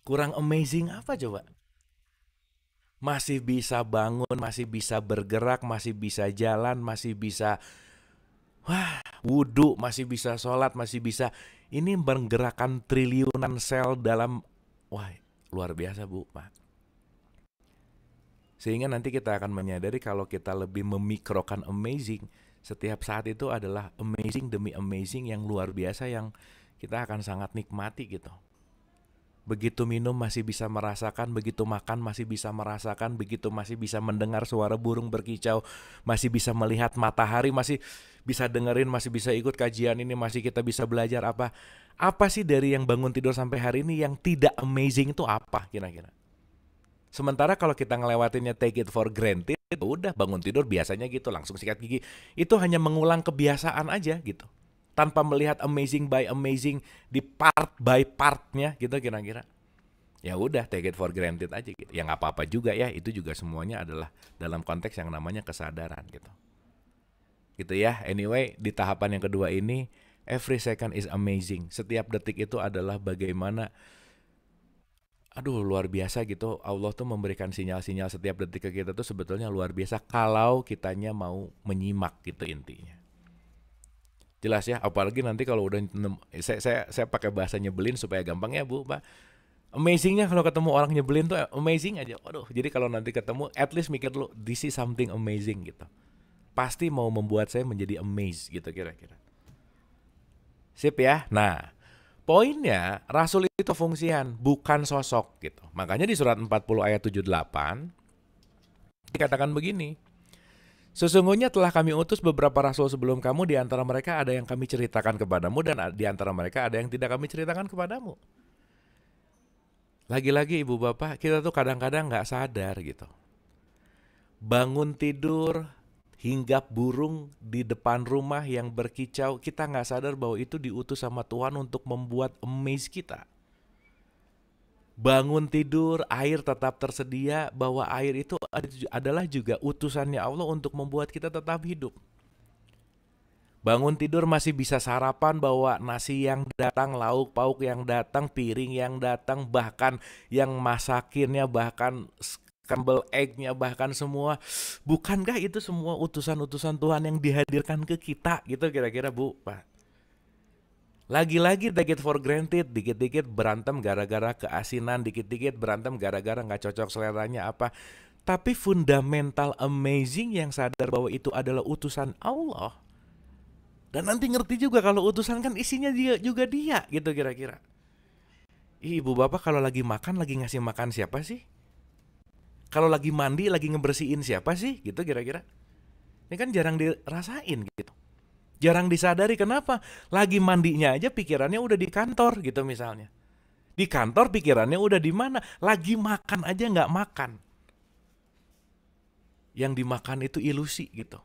Kurang amazing apa coba? Masih bisa bangun, masih bisa bergerak, masih bisa jalan, masih bisa wah wudhu masih bisa sholat masih bisa ini menggerakkan triliunan sel dalam wah luar biasa bu pak sehingga nanti kita akan menyadari kalau kita lebih memikrokan amazing, setiap saat itu adalah amazing demi amazing yang luar biasa yang kita akan sangat nikmati gitu. Begitu minum masih bisa merasakan, begitu makan masih bisa merasakan, begitu masih bisa mendengar suara burung berkicau, masih bisa melihat matahari, masih bisa dengerin, masih bisa ikut kajian ini, masih kita bisa belajar apa. Apa sih dari yang bangun tidur sampai hari ini yang tidak amazing itu apa kira-kira? Sementara kalau kita ngelewatinnya take it for granted, itu ya udah bangun tidur biasanya gitu langsung sikat gigi. Itu hanya mengulang kebiasaan aja gitu. Tanpa melihat amazing by amazing di part by partnya gitu kira-kira. Ya udah take it for granted aja gitu. Ya nggak apa-apa juga ya, itu juga semuanya adalah dalam konteks yang namanya kesadaran gitu. Gitu ya. Anyway, di tahapan yang kedua ini every second is amazing. Setiap detik itu adalah bagaimana aduh luar biasa gitu Allah tuh memberikan sinyal-sinyal setiap detik ke kita tuh sebetulnya luar biasa kalau kitanya mau menyimak gitu intinya jelas ya apalagi nanti kalau udah saya saya, saya pakai bahasa nyebelin supaya gampang ya bu pak amazingnya kalau ketemu orang nyebelin tuh amazing aja aduh jadi kalau nanti ketemu at least mikir lu this is something amazing gitu pasti mau membuat saya menjadi amazed gitu kira-kira sip ya nah Poinnya rasul itu fungsian, bukan sosok gitu. Makanya di surat 40 ayat 78 dikatakan begini. Sesungguhnya telah kami utus beberapa rasul sebelum kamu di antara mereka ada yang kami ceritakan kepadamu dan di antara mereka ada yang tidak kami ceritakan kepadamu. Lagi-lagi ibu bapak kita tuh kadang-kadang nggak -kadang sadar gitu. Bangun tidur, hinggap burung di depan rumah yang berkicau, kita nggak sadar bahwa itu diutus sama Tuhan untuk membuat amaze kita. Bangun tidur, air tetap tersedia, bahwa air itu adalah juga utusannya Allah untuk membuat kita tetap hidup. Bangun tidur masih bisa sarapan bahwa nasi yang datang, lauk pauk yang datang, piring yang datang, bahkan yang masakinnya bahkan scramble egg bahkan semua bukankah itu semua utusan-utusan Tuhan yang dihadirkan ke kita gitu kira-kira Bu Pak lagi-lagi take it for granted dikit-dikit berantem gara-gara keasinan dikit-dikit berantem gara-gara nggak cocok seleranya apa tapi fundamental amazing yang sadar bahwa itu adalah utusan Allah dan nanti ngerti juga kalau utusan kan isinya dia juga dia gitu kira-kira Ibu bapak kalau lagi makan lagi ngasih makan siapa sih? kalau lagi mandi lagi ngebersihin siapa sih gitu kira-kira ini ya kan jarang dirasain gitu jarang disadari kenapa lagi mandinya aja pikirannya udah di kantor gitu misalnya di kantor pikirannya udah di mana lagi makan aja nggak makan yang dimakan itu ilusi gitu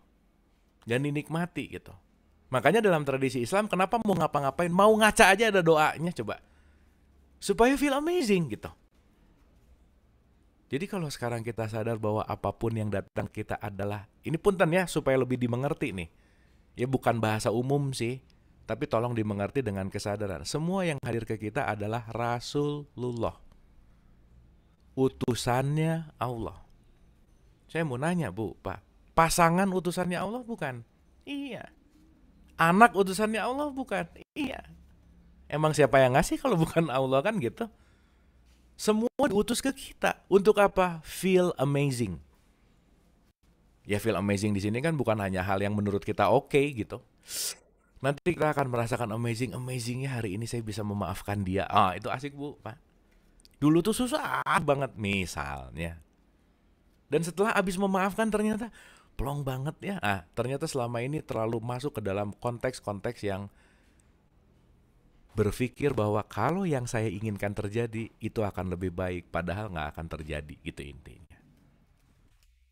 dan dinikmati gitu makanya dalam tradisi Islam kenapa mau ngapa-ngapain mau ngaca aja ada doanya coba supaya feel amazing gitu jadi kalau sekarang kita sadar bahwa apapun yang datang kita adalah ini punten ya supaya lebih dimengerti nih. Ya bukan bahasa umum sih, tapi tolong dimengerti dengan kesadaran. Semua yang hadir ke kita adalah Rasulullah. Utusannya Allah. Saya mau nanya, Bu, Pak. Pasangan utusannya Allah bukan? Iya. Anak utusannya Allah bukan? Iya. Emang siapa yang ngasih kalau <laughs> bukan Allah kan gitu? Semua diutus ke kita. Untuk apa? Feel amazing. Ya feel amazing di sini kan bukan hanya hal yang menurut kita oke okay, gitu. Nanti kita akan merasakan amazing, amazingnya hari ini saya bisa memaafkan dia. Ah itu asik bu, pak. Dulu tuh susah banget misalnya. Dan setelah abis memaafkan ternyata plong banget ya. Ah ternyata selama ini terlalu masuk ke dalam konteks-konteks yang berpikir bahwa kalau yang saya inginkan terjadi itu akan lebih baik padahal nggak akan terjadi gitu intinya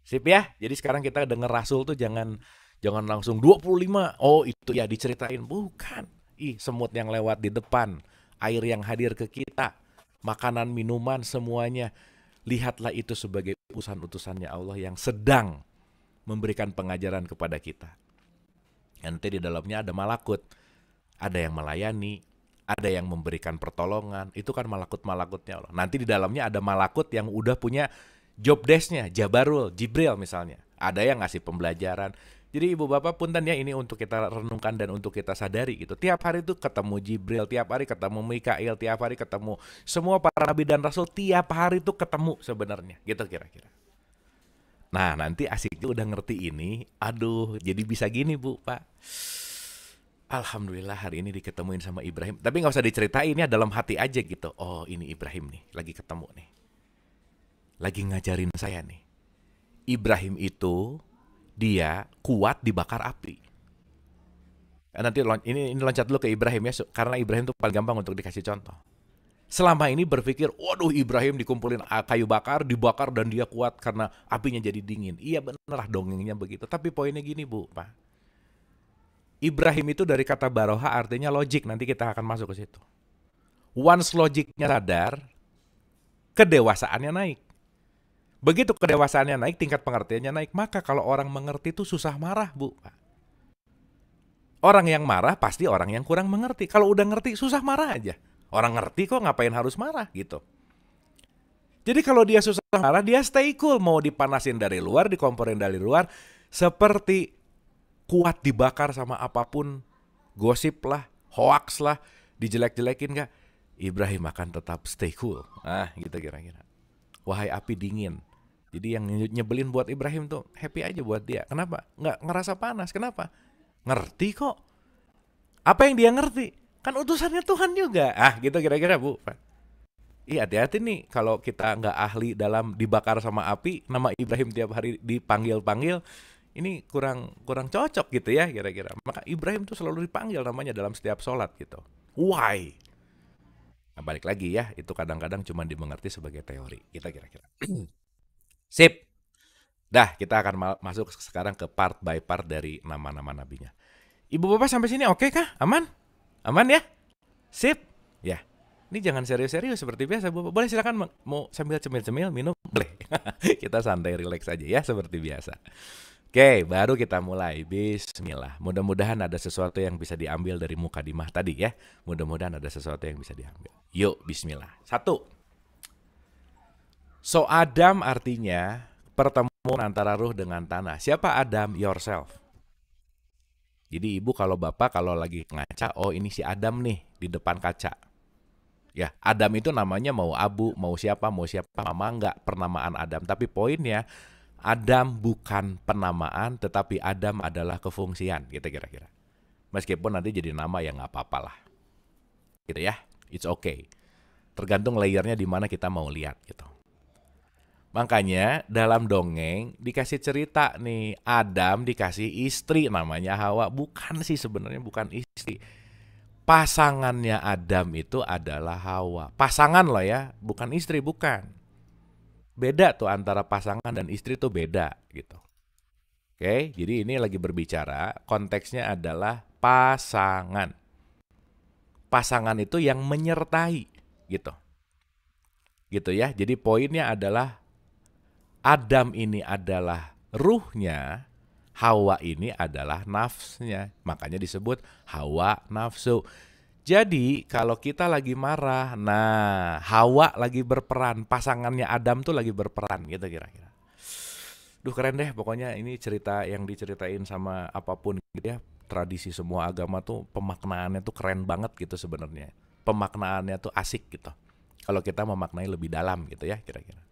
sip ya jadi sekarang kita dengar rasul tuh jangan jangan langsung 25 oh itu ya diceritain bukan ih semut yang lewat di depan air yang hadir ke kita makanan minuman semuanya lihatlah itu sebagai utusan-utusannya Allah yang sedang memberikan pengajaran kepada kita. Nanti di dalamnya ada malakut, ada yang melayani, ada yang memberikan pertolongan, itu kan malakut-malakutnya Allah. Nanti di dalamnya ada malakut yang udah punya job desknya, Jabarul, Jibril misalnya. Ada yang ngasih pembelajaran. Jadi ibu bapak pun tanya ini untuk kita renungkan dan untuk kita sadari gitu. Tiap hari itu ketemu Jibril, tiap hari ketemu Mikail, tiap hari ketemu semua para nabi dan rasul, tiap hari itu ketemu sebenarnya gitu kira-kira. Nah nanti asiknya udah ngerti ini, aduh jadi bisa gini bu pak Alhamdulillah hari ini diketemuin sama Ibrahim. Tapi nggak usah diceritain ya dalam hati aja gitu. Oh ini Ibrahim nih, lagi ketemu nih. Lagi ngajarin saya nih. Ibrahim itu dia kuat dibakar api. Eh, nanti ini, ini loncat dulu ke Ibrahim ya, karena Ibrahim itu paling gampang untuk dikasih contoh. Selama ini berpikir, waduh Ibrahim dikumpulin ah, kayu bakar, dibakar dan dia kuat karena apinya jadi dingin. Iya bener lah dongengnya begitu. Tapi poinnya gini Bu, Pak Ibrahim itu dari kata baroha artinya logik. Nanti kita akan masuk ke situ. Once logiknya sadar, kedewasaannya naik. Begitu kedewasaannya naik, tingkat pengertiannya naik. Maka kalau orang mengerti itu susah marah, Bu. Orang yang marah pasti orang yang kurang mengerti. Kalau udah ngerti, susah marah aja. Orang ngerti kok ngapain harus marah gitu. Jadi kalau dia susah marah, dia stay cool. Mau dipanasin dari luar, dikomporin dari luar. Seperti kuat dibakar sama apapun gosip lah hoax lah dijelek-jelekin gak Ibrahim akan tetap stay cool ah gitu kira-kira wahai api dingin jadi yang nyebelin buat Ibrahim tuh happy aja buat dia kenapa nggak ngerasa panas kenapa ngerti kok apa yang dia ngerti kan utusannya Tuhan juga ah gitu kira-kira bu Iya hati-hati nih kalau kita nggak ahli dalam dibakar sama api, nama Ibrahim tiap hari dipanggil-panggil, ini kurang kurang cocok gitu ya kira-kira. Maka Ibrahim tuh selalu dipanggil namanya dalam setiap sholat gitu. Why? Nah, balik lagi ya, itu kadang-kadang cuma dimengerti sebagai teori. Kita kira-kira. <clears throat> Sip. Dah, kita akan masuk sekarang ke part by part dari nama-nama nabinya. Ibu bapak sampai sini oke okay kah? Aman? Aman ya? Sip. Ya. Ini jangan serius-serius seperti biasa, Bapak Boleh silakan mau sambil cemil-cemil minum, boleh. <laughs> kita santai relax aja ya seperti biasa. Oke, baru kita mulai. Bismillah. Mudah-mudahan ada sesuatu yang bisa diambil dari muka dimah tadi ya. Mudah-mudahan ada sesuatu yang bisa diambil. Yuk, bismillah. Satu. So Adam artinya pertemuan antara ruh dengan tanah. Siapa Adam? Yourself. Jadi ibu kalau bapak kalau lagi ngaca, oh ini si Adam nih di depan kaca. Ya, Adam itu namanya mau Abu, mau siapa, mau siapa, mama enggak, pernamaan Adam. Tapi poinnya Adam bukan penamaan tetapi Adam adalah kefungsian gitu kira-kira. Meskipun nanti jadi nama yang nggak apa-apa lah. Gitu ya, it's okay. Tergantung layernya di mana kita mau lihat gitu. Makanya dalam dongeng dikasih cerita nih Adam dikasih istri namanya Hawa bukan sih sebenarnya bukan istri pasangannya Adam itu adalah Hawa pasangan loh ya bukan istri bukan beda tuh antara pasangan dan istri tuh beda gitu. Oke, jadi ini lagi berbicara konteksnya adalah pasangan. Pasangan itu yang menyertai gitu. Gitu ya. Jadi poinnya adalah Adam ini adalah ruhnya, Hawa ini adalah nafsnya. Makanya disebut hawa nafsu. Jadi kalau kita lagi marah, nah Hawa lagi berperan, pasangannya Adam tuh lagi berperan gitu kira-kira. Duh keren deh, pokoknya ini cerita yang diceritain sama apapun gitu ya. Tradisi semua agama tuh pemaknaannya tuh keren banget gitu sebenarnya. Pemaknaannya tuh asik gitu. Kalau kita memaknai lebih dalam gitu ya kira-kira.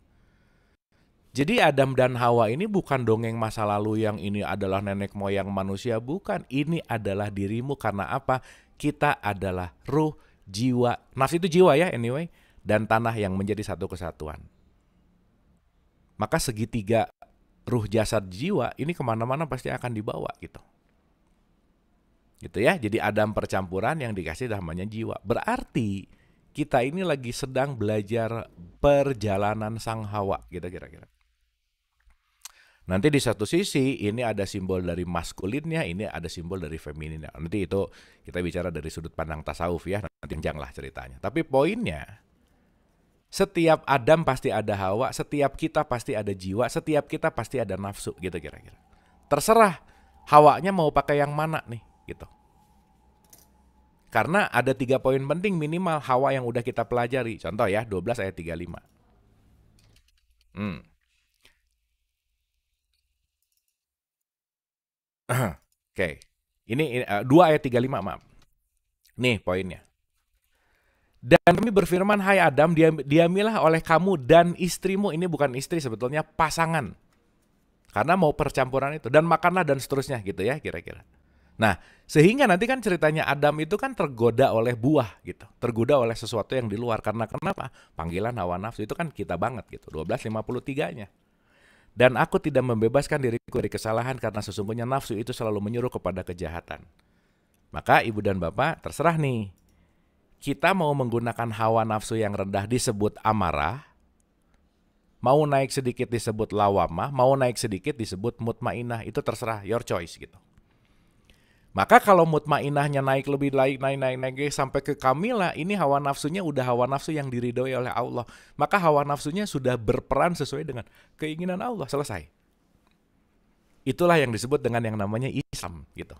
Jadi Adam dan Hawa ini bukan dongeng masa lalu yang ini adalah nenek moyang manusia, bukan. Ini adalah dirimu karena apa? kita adalah ruh, jiwa, nafs itu jiwa ya anyway, dan tanah yang menjadi satu kesatuan. Maka segitiga ruh jasad jiwa ini kemana-mana pasti akan dibawa gitu. Gitu ya, jadi Adam percampuran yang dikasih namanya jiwa. Berarti kita ini lagi sedang belajar perjalanan sang hawa gitu kira-kira. Nanti di satu sisi ini ada simbol dari maskulinnya, ini ada simbol dari femininnya. Nanti itu kita bicara dari sudut pandang tasawuf ya, nanti panjang ceritanya. Tapi poinnya, setiap Adam pasti ada Hawa, setiap kita pasti ada jiwa, setiap kita pasti ada nafsu gitu kira-kira. Terserah Hawanya mau pakai yang mana nih gitu. Karena ada tiga poin penting minimal Hawa yang udah kita pelajari. Contoh ya, 12 ayat 35. Hmm. Oke. Okay. Ini uh, eh, 2 ayat 35, maaf. Nih poinnya. Dan kami berfirman, hai Adam, diam, diamilah oleh kamu dan istrimu. Ini bukan istri sebetulnya, pasangan. Karena mau percampuran itu. Dan makanlah dan seterusnya gitu ya kira-kira. Nah, sehingga nanti kan ceritanya Adam itu kan tergoda oleh buah gitu. Tergoda oleh sesuatu yang di luar. Karena kenapa? Panggilan hawa nafsu itu kan kita banget gitu. 12.53-nya. Dan aku tidak membebaskan diriku dari kesalahan karena sesungguhnya nafsu itu selalu menyuruh kepada kejahatan. Maka ibu dan bapak terserah nih. Kita mau menggunakan hawa nafsu yang rendah disebut amarah, mau naik sedikit disebut lawamah, mau naik sedikit disebut mutmainah, itu terserah your choice gitu. Maka kalau mutmainahnya naik lebih naik naik naik naik sampai ke Kamila, ini hawa nafsunya udah hawa nafsu yang diridhoi oleh Allah. Maka hawa nafsunya sudah berperan sesuai dengan keinginan Allah. Selesai. Itulah yang disebut dengan yang namanya Islam gitu.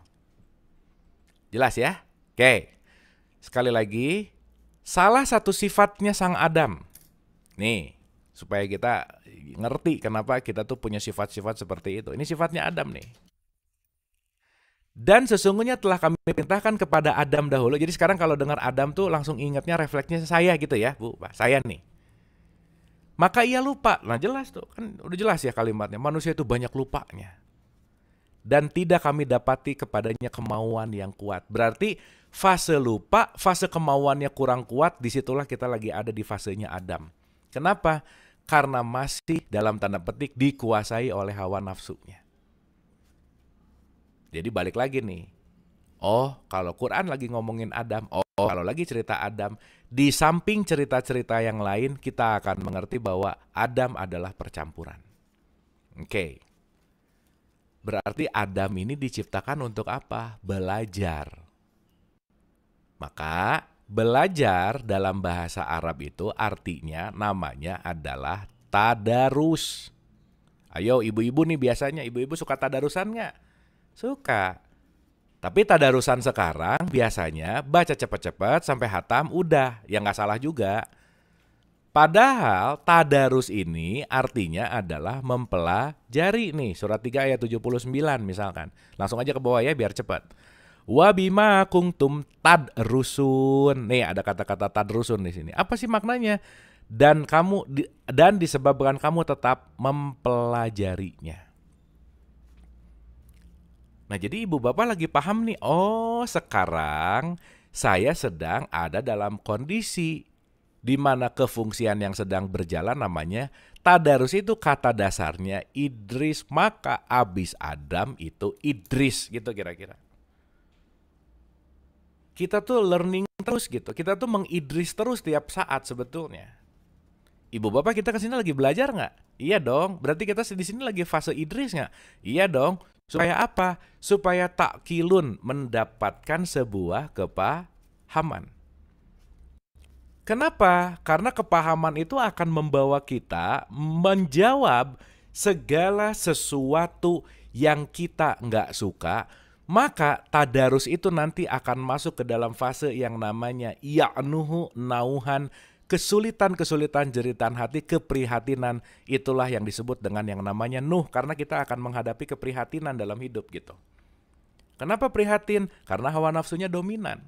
Jelas ya? Oke. Sekali lagi, salah satu sifatnya sang Adam. Nih, supaya kita ngerti kenapa kita tuh punya sifat-sifat seperti itu. Ini sifatnya Adam nih. Dan sesungguhnya telah kami perintahkan kepada Adam dahulu. Jadi sekarang kalau dengar Adam tuh langsung ingatnya refleksnya saya gitu ya, Bu, Pak, saya nih. Maka ia lupa. Nah jelas tuh, kan udah jelas ya kalimatnya. Manusia itu banyak lupanya. Dan tidak kami dapati kepadanya kemauan yang kuat. Berarti fase lupa, fase kemauannya kurang kuat, disitulah kita lagi ada di fasenya Adam. Kenapa? Karena masih dalam tanda petik dikuasai oleh hawa nafsunya. Jadi balik lagi nih. Oh, kalau Quran lagi ngomongin Adam. Oh, kalau lagi cerita Adam, di samping cerita-cerita yang lain, kita akan mengerti bahwa Adam adalah percampuran. Oke. Okay. Berarti Adam ini diciptakan untuk apa? Belajar. Maka belajar dalam bahasa Arab itu artinya namanya adalah tadarus. Ayo ibu-ibu nih biasanya ibu-ibu suka tadarusan nggak? Suka. Tapi tadarusan sekarang biasanya baca cepat-cepat sampai hatam udah, ya nggak salah juga. Padahal tadarus ini artinya adalah mempelajari nih surat 3 ayat 79 misalkan. Langsung aja ke bawah ya biar cepat. Wa bima kungtum tadrusun. Nih ada kata-kata tadrusun di sini. Apa sih maknanya? Dan kamu dan disebabkan kamu tetap mempelajarinya. Nah, jadi ibu bapak lagi paham nih, oh sekarang saya sedang ada dalam kondisi di mana kefungsian yang sedang berjalan namanya tadarus itu kata dasarnya Idris maka abis Adam itu Idris gitu kira-kira. Kita tuh learning terus gitu. Kita tuh mengidris terus tiap saat sebetulnya. Ibu bapak kita ke sini lagi belajar nggak? Iya dong. Berarti kita di sini lagi fase Idris nggak? Iya dong. Supaya apa? Supaya tak kilun mendapatkan sebuah kepahaman. Kenapa? Karena kepahaman itu akan membawa kita menjawab segala sesuatu yang kita nggak suka, maka tadarus itu nanti akan masuk ke dalam fase yang namanya ya'nuhu nauhan kesulitan-kesulitan jeritan hati, keprihatinan itulah yang disebut dengan yang namanya Nuh karena kita akan menghadapi keprihatinan dalam hidup gitu. Kenapa prihatin? Karena hawa nafsunya dominan.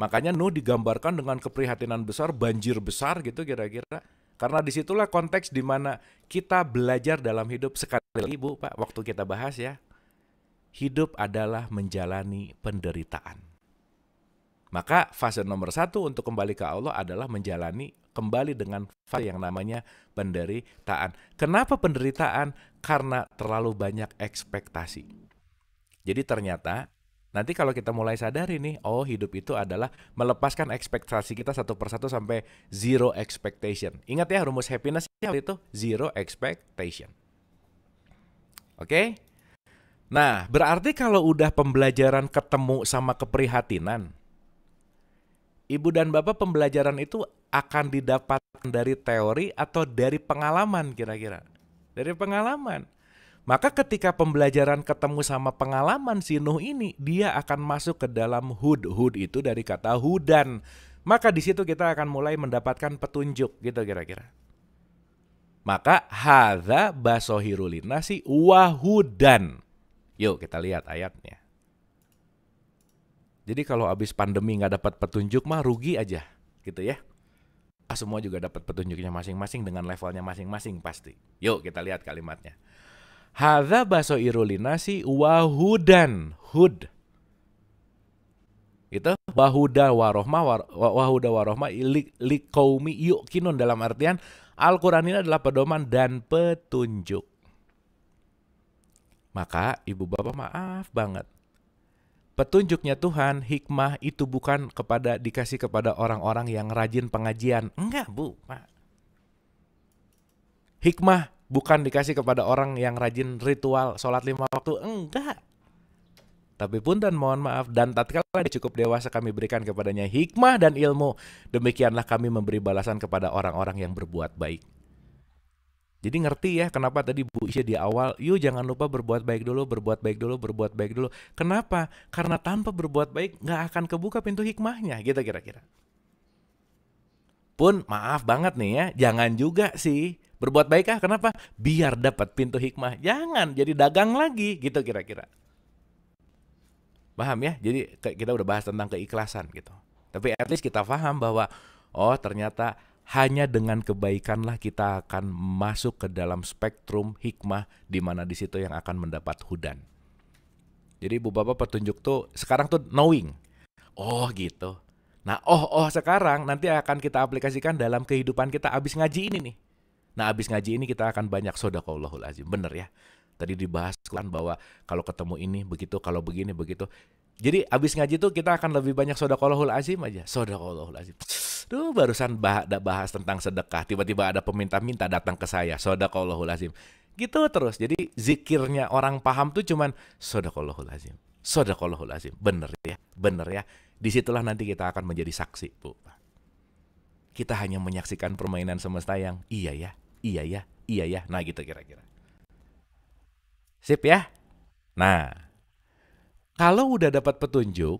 Makanya Nuh digambarkan dengan keprihatinan besar, banjir besar gitu kira-kira. Karena disitulah konteks di mana kita belajar dalam hidup sekali lagi Bu Pak, waktu kita bahas ya. Hidup adalah menjalani penderitaan. Maka fase nomor satu untuk kembali ke Allah adalah menjalani kembali dengan fase yang namanya penderitaan. Kenapa penderitaan? Karena terlalu banyak ekspektasi. Jadi ternyata nanti kalau kita mulai sadari nih, oh hidup itu adalah melepaskan ekspektasi kita satu persatu sampai zero expectation. Ingat ya rumus happiness itu zero expectation. Oke? Okay? Nah, berarti kalau udah pembelajaran ketemu sama keprihatinan, ibu dan bapak pembelajaran itu akan didapatkan dari teori atau dari pengalaman kira-kira? Dari pengalaman. Maka ketika pembelajaran ketemu sama pengalaman si Nuh ini, dia akan masuk ke dalam hud. Hud itu dari kata hudan. Maka di situ kita akan mulai mendapatkan petunjuk gitu kira-kira. Maka hadza basohirulina nasi wahudan. Yuk kita lihat ayatnya. Jadi kalau habis pandemi nggak dapat petunjuk mah rugi aja gitu ya. Ah, semua juga dapat petunjuknya masing-masing dengan levelnya masing-masing pasti. Yuk kita lihat kalimatnya. Hadza baso irulinasi wahudan hud. Itu wahuda warohma wahuda warohma li, likaumi yuk kinun dalam artian Al-Quran ini adalah pedoman dan petunjuk. Maka ibu bapak maaf banget petunjuknya Tuhan, hikmah itu bukan kepada dikasih kepada orang-orang yang rajin pengajian. Enggak, Bu, Pak. Hikmah bukan dikasih kepada orang yang rajin ritual sholat lima waktu. Enggak. Tapi pun dan mohon maaf dan tatkala dia cukup dewasa kami berikan kepadanya hikmah dan ilmu. Demikianlah kami memberi balasan kepada orang-orang yang berbuat baik. Jadi ngerti ya kenapa tadi Bu Isya di awal, yuk jangan lupa berbuat baik dulu, berbuat baik dulu, berbuat baik dulu. Kenapa? Karena tanpa berbuat baik nggak akan kebuka pintu hikmahnya gitu kira-kira. Pun maaf banget nih ya, jangan juga sih berbuat baik ah kenapa? Biar dapat pintu hikmah. Jangan jadi dagang lagi gitu kira-kira. Paham ya? Jadi kita udah bahas tentang keikhlasan gitu. Tapi at least kita paham bahwa oh ternyata hanya dengan kebaikanlah kita akan masuk ke dalam spektrum hikmah di mana di situ yang akan mendapat hudan. Jadi Ibu Bapak petunjuk tuh sekarang tuh knowing. Oh gitu. Nah, oh oh sekarang nanti akan kita aplikasikan dalam kehidupan kita abis ngaji ini nih. Nah, abis ngaji ini kita akan banyak sodakallahul azim. Bener ya. Tadi dibahas kan bahwa kalau ketemu ini begitu, kalau begini begitu. Jadi abis ngaji tuh kita akan lebih banyak sodakolohul azim aja. Sodakolohul azim. Duh barusan bah bahas tentang sedekah. Tiba-tiba ada peminta-minta datang ke saya. Sodakolohul azim. Gitu terus. Jadi zikirnya orang paham tuh cuman sodakolohul azim. Sodakolohul azim. Bener ya. Bener ya. Disitulah nanti kita akan menjadi saksi. Bu. Kita hanya menyaksikan permainan semesta yang iya ya, iya ya, iya ya. Nah gitu kira-kira. Sip ya? Nah, kalau udah dapat petunjuk,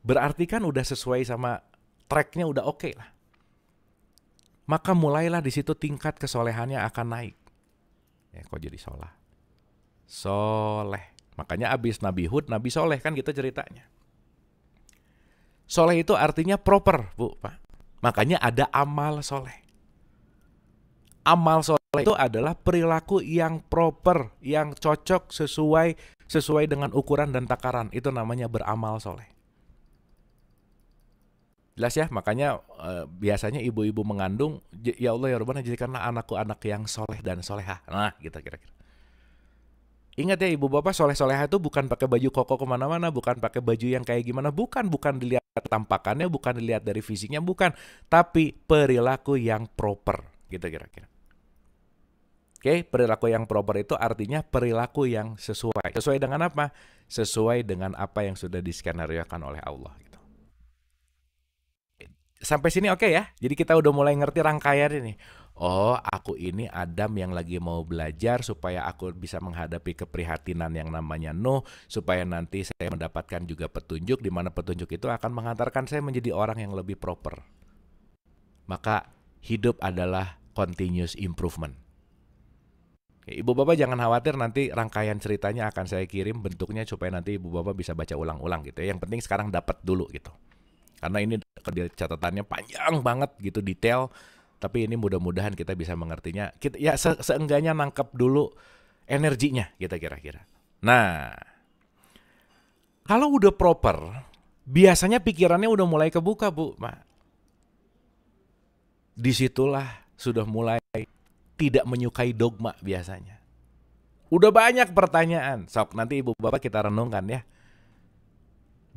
berarti kan udah sesuai sama tracknya udah oke okay lah. Maka mulailah di situ tingkat kesolehannya akan naik. Ya, kok jadi sholat? Soleh. Makanya abis Nabi Hud, Nabi Soleh kan gitu ceritanya. Soleh itu artinya proper, Bu, Pak. Makanya ada amal soleh. Amal soleh itu adalah perilaku yang proper, yang cocok sesuai sesuai dengan ukuran dan takaran. Itu namanya beramal soleh. Jelas ya, makanya e, biasanya ibu-ibu mengandung, ya Allah ya Rabbana jadikanlah anakku anak yang soleh dan solehah. Nah, gitu kira-kira. Ingat ya ibu bapak soleh solehah itu bukan pakai baju koko kemana-mana, bukan pakai baju yang kayak gimana, bukan bukan dilihat tampakannya, bukan dilihat dari fisiknya, bukan, tapi perilaku yang proper, gitu kira-kira. Oke, okay? perilaku yang proper itu artinya perilaku yang sesuai. Sesuai dengan apa? Sesuai dengan apa yang sudah diskenariokan oleh Allah. Gitu. Sampai sini oke okay ya? Jadi kita udah mulai ngerti rangkaian ini. Oh, aku ini Adam yang lagi mau belajar supaya aku bisa menghadapi keprihatinan yang namanya Nuh, supaya nanti saya mendapatkan juga petunjuk, di mana petunjuk itu akan mengantarkan saya menjadi orang yang lebih proper. Maka hidup adalah continuous improvement Oke, ibu bapak jangan khawatir nanti rangkaian ceritanya akan saya kirim bentuknya supaya nanti ibu bapak bisa baca ulang-ulang gitu ya. Yang penting sekarang dapat dulu gitu. Karena ini catatannya panjang banget gitu detail. Tapi ini mudah-mudahan kita bisa mengertinya. Kita ya se seenggaknya nangkep dulu energinya kita kira-kira. Nah, kalau udah proper, biasanya pikirannya udah mulai kebuka, Bu. Ma. Disitulah sudah mulai tidak menyukai dogma biasanya. Udah banyak pertanyaan. Sok nanti ibu bapak kita renungkan ya.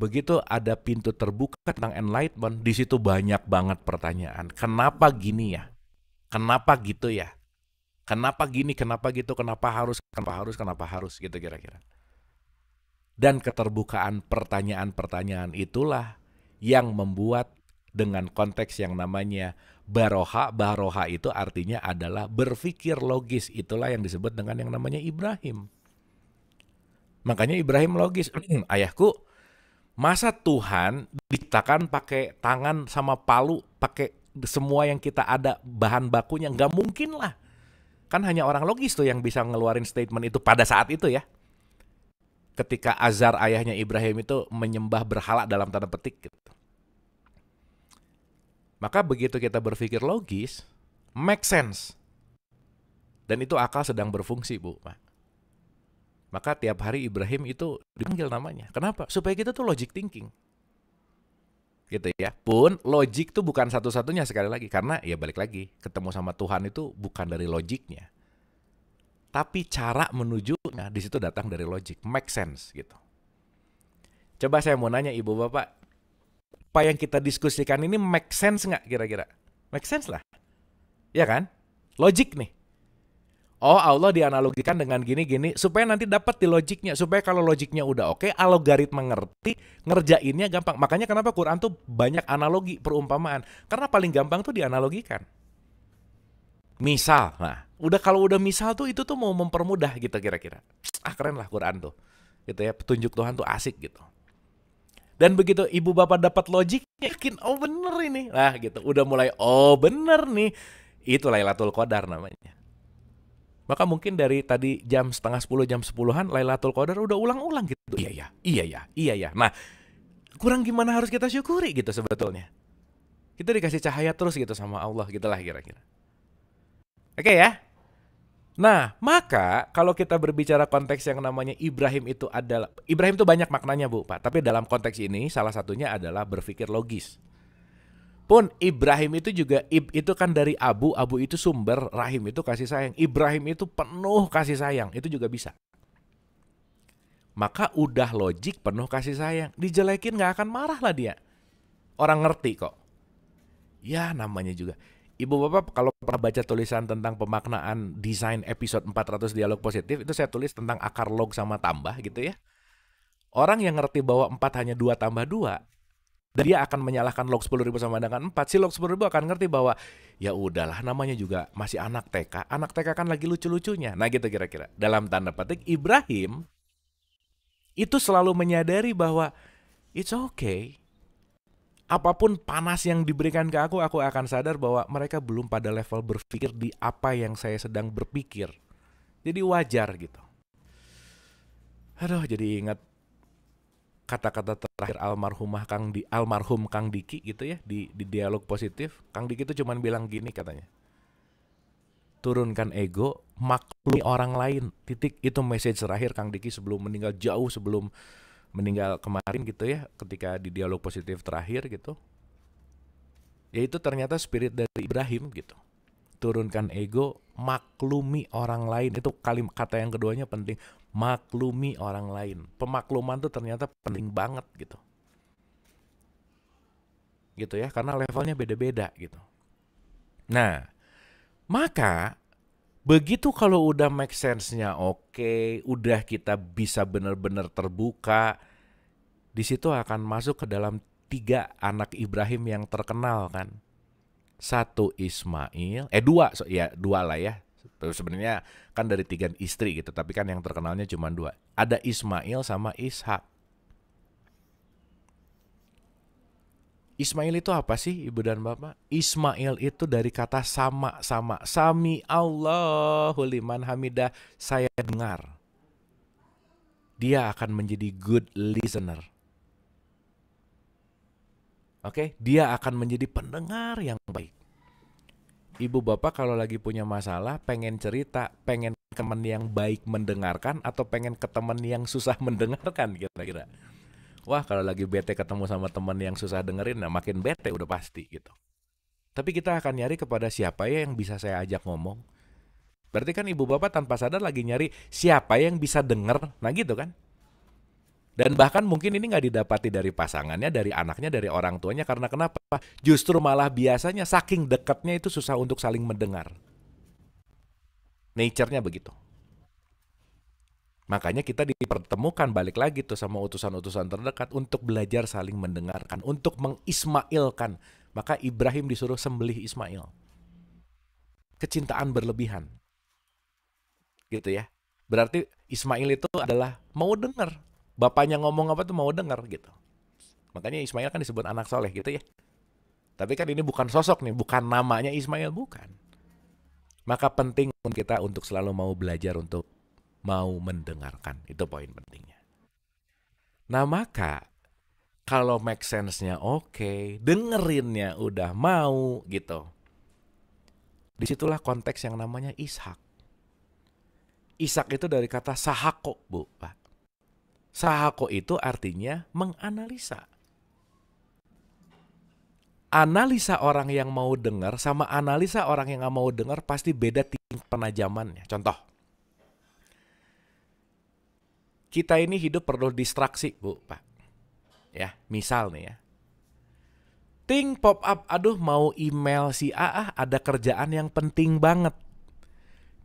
Begitu ada pintu terbuka tentang enlightenment, di situ banyak banget pertanyaan. Kenapa gini ya? Kenapa gitu ya? Kenapa gini? Kenapa gitu? Kenapa harus? Kenapa harus? Kenapa harus? Gitu kira-kira. Dan keterbukaan pertanyaan-pertanyaan itulah yang membuat dengan konteks yang namanya Baroha, Baroha itu artinya adalah berpikir logis. Itulah yang disebut dengan yang namanya Ibrahim. Makanya Ibrahim logis. <clears throat> Ayahku, masa Tuhan diciptakan pakai tangan sama palu, pakai semua yang kita ada bahan bakunya? Nggak mungkin lah. Kan hanya orang logis tuh yang bisa ngeluarin statement itu pada saat itu ya. Ketika Azar ayahnya Ibrahim itu menyembah berhala dalam tanda petik gitu. Maka begitu kita berpikir logis, make sense. Dan itu akal sedang berfungsi, Bu. Maka tiap hari Ibrahim itu dipanggil namanya. Kenapa? Supaya kita tuh logic thinking. Gitu ya. Pun logic tuh bukan satu-satunya sekali lagi. Karena ya balik lagi, ketemu sama Tuhan itu bukan dari logiknya. Tapi cara menujunya di situ datang dari logic. Make sense gitu. Coba saya mau nanya ibu bapak, apa yang kita diskusikan ini make sense nggak kira-kira? Make sense lah. Ya kan? Logik nih. Oh Allah dianalogikan dengan gini-gini supaya nanti dapat di logiknya supaya kalau logiknya udah oke okay, algoritma ngerti ngerjainnya gampang makanya kenapa Quran tuh banyak analogi perumpamaan karena paling gampang tuh dianalogikan misal nah udah kalau udah misal tuh itu tuh mau mempermudah gitu kira-kira ah keren lah Quran tuh gitu ya petunjuk Tuhan tuh asik gitu dan begitu ibu bapak dapat logik, yakin oh bener ini. Nah gitu, udah mulai oh bener nih. Itu Lailatul Qadar namanya. Maka mungkin dari tadi jam setengah sepuluh, jam sepuluhan, Lailatul Qadar udah ulang-ulang gitu. Iya ya, iya ya, iya ya. Nah, kurang gimana harus kita syukuri gitu sebetulnya. Kita dikasih cahaya terus gitu sama Allah gitulah kira-kira. Oke okay, ya. Nah, maka kalau kita berbicara konteks yang namanya Ibrahim itu adalah Ibrahim itu banyak maknanya, Bu, Pak. Tapi dalam konteks ini salah satunya adalah berpikir logis. Pun Ibrahim itu juga ib itu kan dari abu, abu itu sumber, rahim itu kasih sayang. Ibrahim itu penuh kasih sayang, itu juga bisa. Maka udah logik penuh kasih sayang, dijelekin nggak akan marah lah dia. Orang ngerti kok. Ya namanya juga Ibu Bapak kalau pernah baca tulisan tentang pemaknaan desain episode 400 dialog positif itu saya tulis tentang akar log sama tambah gitu ya. Orang yang ngerti bahwa 4 hanya 2 tambah 2 dia akan menyalahkan log 10.000 sama dengan 4. Si log 10.000 akan ngerti bahwa ya udahlah namanya juga masih anak TK. Anak TK kan lagi lucu-lucunya. Nah gitu kira-kira. Dalam tanda petik Ibrahim itu selalu menyadari bahwa it's okay apapun panas yang diberikan ke aku, aku akan sadar bahwa mereka belum pada level berpikir di apa yang saya sedang berpikir. Jadi wajar gitu. Aduh, jadi ingat kata-kata terakhir almarhumah Kang di almarhum Kang Diki gitu ya di di dialog positif. Kang Diki itu cuma bilang gini katanya. Turunkan ego, maklumi orang lain. Titik itu message terakhir Kang Diki sebelum meninggal jauh sebelum meninggal kemarin gitu ya ketika di dialog positif terakhir gitu yaitu ternyata spirit dari Ibrahim gitu turunkan ego maklumi orang lain itu kalimat kata yang keduanya penting maklumi orang lain pemakluman tuh ternyata penting banget gitu gitu ya karena levelnya beda-beda gitu nah maka Begitu kalau udah make sense-nya oke, okay, udah kita bisa benar-benar terbuka, di situ akan masuk ke dalam tiga anak Ibrahim yang terkenal kan. Satu Ismail, eh dua, so, ya dua lah ya. Sebenarnya kan dari tiga istri gitu, tapi kan yang terkenalnya cuma dua. Ada Ismail sama Ishak. Ismail itu apa sih ibu dan bapak? Ismail itu dari kata sama-sama. Sami Allahu liman hamidah. Saya dengar. Dia akan menjadi good listener. Oke, okay? dia akan menjadi pendengar yang baik. Ibu bapak kalau lagi punya masalah, pengen cerita, pengen teman yang baik mendengarkan atau pengen ke teman yang susah <laughs> mendengarkan kira-kira wah kalau lagi bete ketemu sama teman yang susah dengerin nah makin bete udah pasti gitu tapi kita akan nyari kepada siapa ya yang bisa saya ajak ngomong berarti kan ibu bapak tanpa sadar lagi nyari siapa ya yang bisa denger nah gitu kan dan bahkan mungkin ini nggak didapati dari pasangannya, dari anaknya, dari orang tuanya karena kenapa? Justru malah biasanya saking dekatnya itu susah untuk saling mendengar. Nature-nya begitu. Makanya kita dipertemukan balik lagi tuh sama utusan-utusan terdekat untuk belajar saling mendengarkan, untuk mengismailkan. Maka Ibrahim disuruh sembelih Ismail. Kecintaan berlebihan. Gitu ya. Berarti Ismail itu adalah mau dengar. Bapaknya ngomong apa tuh mau dengar gitu. Makanya Ismail kan disebut anak soleh gitu ya. Tapi kan ini bukan sosok nih, bukan namanya Ismail, bukan. Maka penting kita untuk selalu mau belajar untuk mau mendengarkan. Itu poin pentingnya. Nah maka kalau make sense-nya oke, okay, dengerinnya udah mau gitu. Disitulah konteks yang namanya Ishak. Ishak itu dari kata sahako, Bu, Pak. Sahako itu artinya menganalisa. Analisa orang yang mau dengar sama analisa orang yang nggak mau dengar pasti beda tingkat penajamannya. Contoh, kita ini hidup perlu distraksi, Bu, Pak. Ya, misal nih ya. Ting pop up, aduh mau email si A ah, ada kerjaan yang penting banget.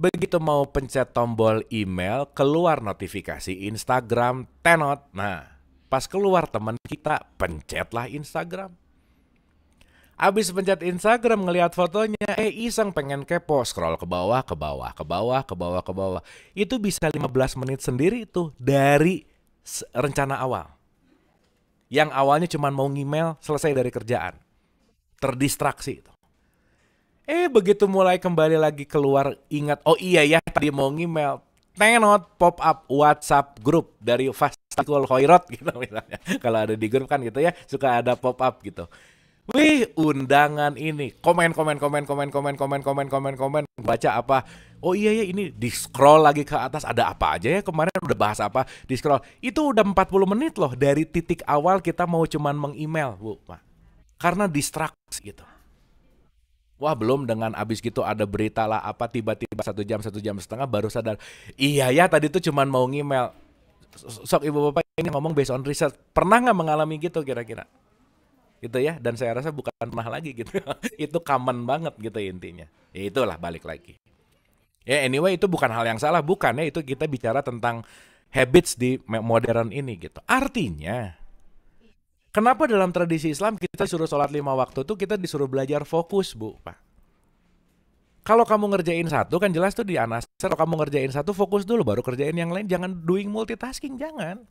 Begitu mau pencet tombol email, keluar notifikasi Instagram, tenot. Nah, pas keluar teman kita, pencetlah Instagram. Abis pencet Instagram ngelihat fotonya, eh iseng pengen kepo, scroll ke bawah, ke bawah, ke bawah, ke bawah, ke bawah. Itu bisa 15 menit sendiri tuh dari rencana awal. Yang awalnya cuma mau ngemail, selesai dari kerjaan. Terdistraksi itu. Eh begitu mulai kembali lagi keluar ingat, oh iya ya tadi mau ngemail, tenot pop up WhatsApp grup dari Fastikul Khairat <laughs> gitu misalnya. Kalau ada di grup kan gitu ya, suka ada pop up gitu. Wih, undangan ini. Komen, komen, komen, komen, komen, komen, komen, komen, komen. Baca apa? Oh iya ya ini di scroll lagi ke atas ada apa aja ya kemarin udah bahas apa di scroll. Itu udah 40 menit loh dari titik awal kita mau cuman meng-email, Bu. Pak. Karena distraks gitu. Wah belum dengan abis gitu ada berita lah apa tiba-tiba satu jam satu jam setengah baru sadar iya ya tadi tuh cuman mau ngemail sok ibu bapak ini ngomong based on research pernah nggak mengalami gitu kira-kira? gitu ya dan saya rasa bukan pernah lagi gitu <laughs> itu common banget gitu ya intinya ya itulah balik lagi ya anyway itu bukan hal yang salah bukan ya itu kita bicara tentang habits di modern ini gitu artinya kenapa dalam tradisi Islam kita suruh sholat lima waktu tuh kita disuruh belajar fokus bu pak kalau kamu ngerjain satu kan jelas tuh di anasir kalau kamu ngerjain satu fokus dulu baru kerjain yang lain jangan doing multitasking jangan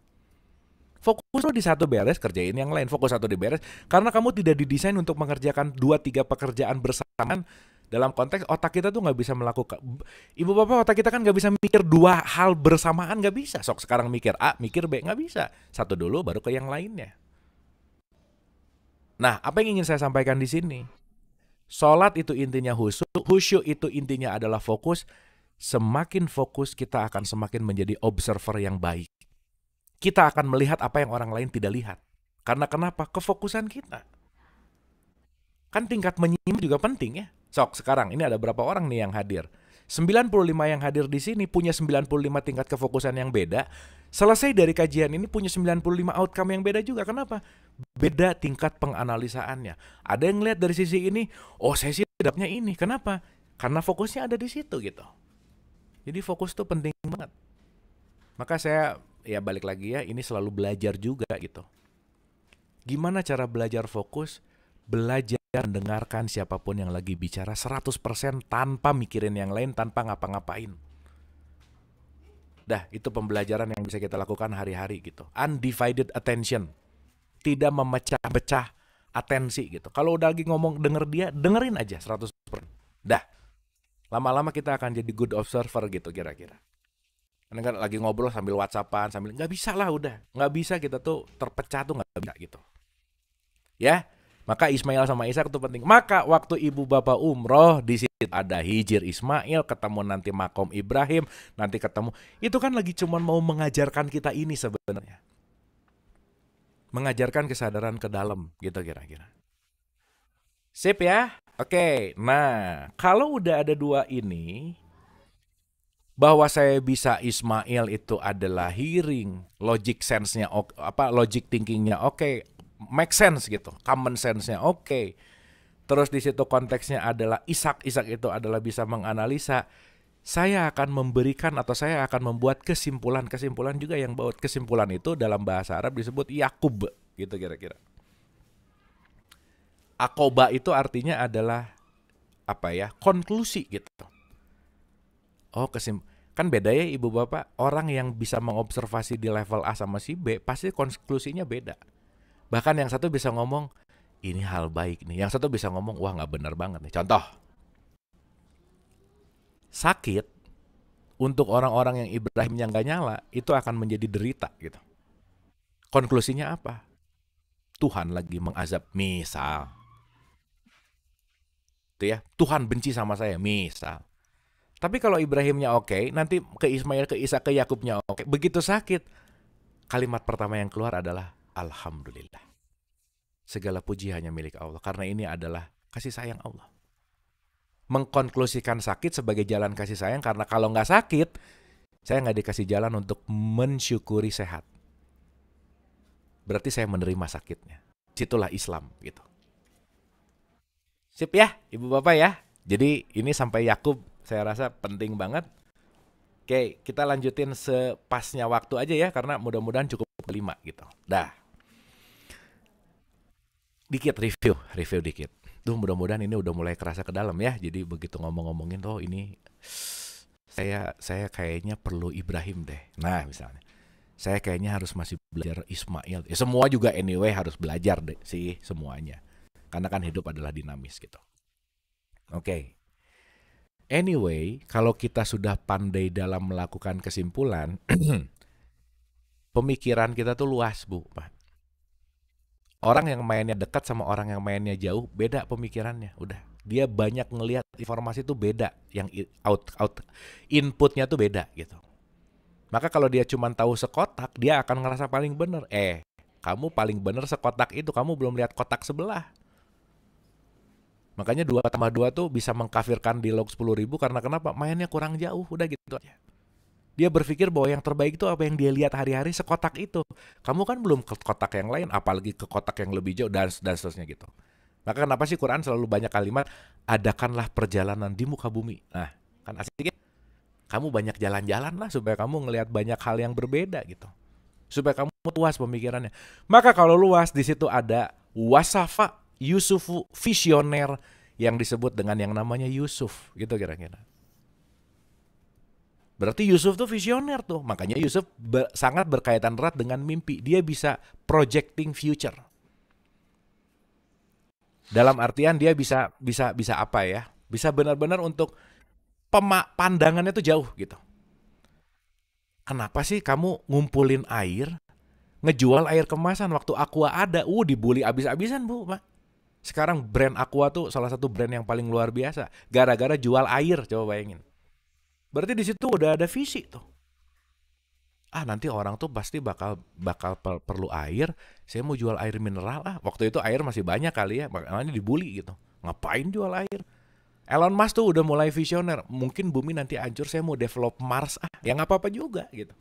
Fokus lo di satu beres, kerjain yang lain. Fokus satu di beres. Karena kamu tidak didesain untuk mengerjakan dua tiga pekerjaan bersamaan dalam konteks otak kita tuh nggak bisa melakukan ibu bapak otak kita kan nggak bisa mikir dua hal bersamaan nggak bisa sok sekarang mikir a mikir b nggak bisa satu dulu baru ke yang lainnya nah apa yang ingin saya sampaikan di sini Sholat itu intinya khusyuk khusyuk itu intinya adalah fokus. Semakin fokus kita akan semakin menjadi observer yang baik kita akan melihat apa yang orang lain tidak lihat. Karena kenapa? Kefokusan kita. Kan tingkat menyimak juga penting ya. Sok, sekarang ini ada berapa orang nih yang hadir? 95 yang hadir di sini punya 95 tingkat kefokusan yang beda. Selesai dari kajian ini punya 95 outcome yang beda juga. Kenapa? Beda tingkat penganalisaannya. Ada yang lihat dari sisi ini, oh saya sih hidupnya ini. Kenapa? Karena fokusnya ada di situ gitu. Jadi fokus tuh penting banget. Maka saya ya balik lagi ya ini selalu belajar juga gitu. Gimana cara belajar fokus? Belajar mendengarkan siapapun yang lagi bicara 100% tanpa mikirin yang lain, tanpa ngapa-ngapain. Dah, itu pembelajaran yang bisa kita lakukan hari-hari gitu. Undivided attention. Tidak memecah-pecah atensi gitu. Kalau udah lagi ngomong denger dia, dengerin aja 100%. Dah. Lama-lama kita akan jadi good observer gitu kira-kira. Karena kan lagi ngobrol sambil whatsappan, sambil nggak bisa lah udah. Nggak bisa kita tuh terpecah tuh nggak bisa gitu. Ya, maka Ismail sama Ishak itu penting. Maka waktu ibu bapak umroh di situ ada hijir Ismail, ketemu nanti makom Ibrahim, nanti ketemu. Itu kan lagi cuman mau mengajarkan kita ini sebenarnya. Mengajarkan kesadaran ke dalam gitu kira-kira. Sip ya? Oke, nah kalau udah ada dua ini, bahwa saya bisa Ismail itu adalah hearing, logic sense-nya apa logic thinking-nya oke, okay. make sense gitu, common sense-nya oke. Okay. Terus di situ konteksnya adalah Isak Isak itu adalah bisa menganalisa. Saya akan memberikan atau saya akan membuat kesimpulan-kesimpulan juga yang buat kesimpulan itu dalam bahasa Arab disebut Yakub gitu kira-kira. Akoba itu artinya adalah apa ya? konklusi gitu. Oh kesimpulan kan beda ya ibu bapak orang yang bisa mengobservasi di level A sama si B pasti konklusinya beda bahkan yang satu bisa ngomong ini hal baik nih yang satu bisa ngomong wah nggak benar banget nih contoh sakit untuk orang-orang yang Ibrahimnya nggak nyala itu akan menjadi derita gitu konklusinya apa Tuhan lagi mengazab misal itu ya Tuhan benci sama saya misal tapi kalau Ibrahimnya oke, okay, nanti ke Ismail, ke Isa, ke Yakubnya oke. Okay. Begitu sakit, kalimat pertama yang keluar adalah alhamdulillah. Segala puji hanya milik Allah karena ini adalah kasih sayang Allah. Mengkonklusikan sakit sebagai jalan kasih sayang karena kalau nggak sakit, saya nggak dikasih jalan untuk mensyukuri sehat. Berarti saya menerima sakitnya. Situlah Islam gitu. Sip ya, ibu bapak ya. Jadi ini sampai Yakub saya rasa penting banget. Oke, kita lanjutin sepasnya waktu aja ya karena mudah-mudahan cukup kelima gitu. Dah. Dikit review, review dikit. Tuh mudah-mudahan ini udah mulai kerasa ke dalam ya. Jadi begitu ngomong-ngomongin tuh oh, ini saya saya kayaknya perlu Ibrahim deh. Nah, misalnya saya kayaknya harus masih belajar Ismail. Ya, semua juga anyway harus belajar deh sih semuanya. Karena kan hidup adalah dinamis gitu. Oke. Anyway, kalau kita sudah pandai dalam melakukan kesimpulan, <clears throat> pemikiran kita tuh luas, Bu, Orang yang mainnya dekat sama orang yang mainnya jauh beda pemikirannya, udah. Dia banyak ngelihat informasi tuh beda, yang out out inputnya tuh beda gitu. Maka kalau dia cuma tahu sekotak, dia akan ngerasa paling benar. Eh, kamu paling benar sekotak itu, kamu belum lihat kotak sebelah. Makanya dua tambah dua tuh bisa mengkafirkan di log sepuluh ribu karena kenapa? Mainnya kurang jauh, udah gitu aja. Dia berpikir bahwa yang terbaik itu apa yang dia lihat hari-hari sekotak itu. Kamu kan belum ke kotak yang lain, apalagi ke kotak yang lebih jauh dan, dan seterusnya gitu. Maka kenapa sih Quran selalu banyak kalimat, adakanlah perjalanan di muka bumi. Nah, kan asiknya Kamu banyak jalan-jalan lah supaya kamu ngelihat banyak hal yang berbeda gitu. Supaya kamu luas pemikirannya. Maka kalau luas di situ ada wasafa Yusuf visioner yang disebut dengan yang namanya Yusuf gitu kira-kira. Berarti Yusuf tuh visioner tuh. Makanya Yusuf ber, sangat berkaitan erat dengan mimpi. Dia bisa projecting future. Dalam artian dia bisa bisa bisa apa ya? Bisa benar-benar untuk pemak pandangannya tuh jauh gitu. Kenapa sih kamu ngumpulin air, ngejual air kemasan waktu aqua ada? Uh dibully abis-abisan bu, pak. Sekarang brand Aqua tuh salah satu brand yang paling luar biasa. Gara-gara jual air, coba bayangin. Berarti di situ udah ada visi tuh. Ah nanti orang tuh pasti bakal bakal per perlu air. Saya mau jual air mineral ah. Waktu itu air masih banyak kali ya, makanya dibully gitu. Ngapain jual air? Elon Musk tuh udah mulai visioner. Mungkin bumi nanti hancur, saya mau develop Mars ah. yang apa-apa juga gitu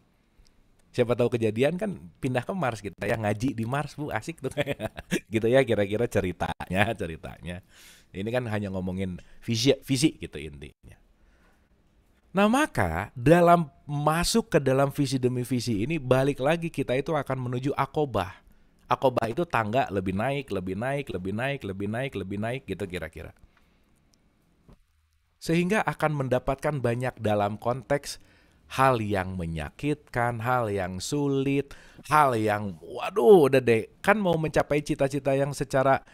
siapa tahu kejadian kan pindah ke Mars gitu ya ngaji di Mars bu asik tuh <laughs> gitu ya kira-kira ceritanya ceritanya ini kan hanya ngomongin visi visi gitu intinya nah maka dalam masuk ke dalam visi demi visi ini balik lagi kita itu akan menuju akobah akobah itu tangga lebih naik lebih naik lebih naik lebih naik lebih naik gitu kira-kira sehingga akan mendapatkan banyak dalam konteks hal yang menyakitkan, hal yang sulit, hal yang waduh udah deh kan mau mencapai cita-cita yang secara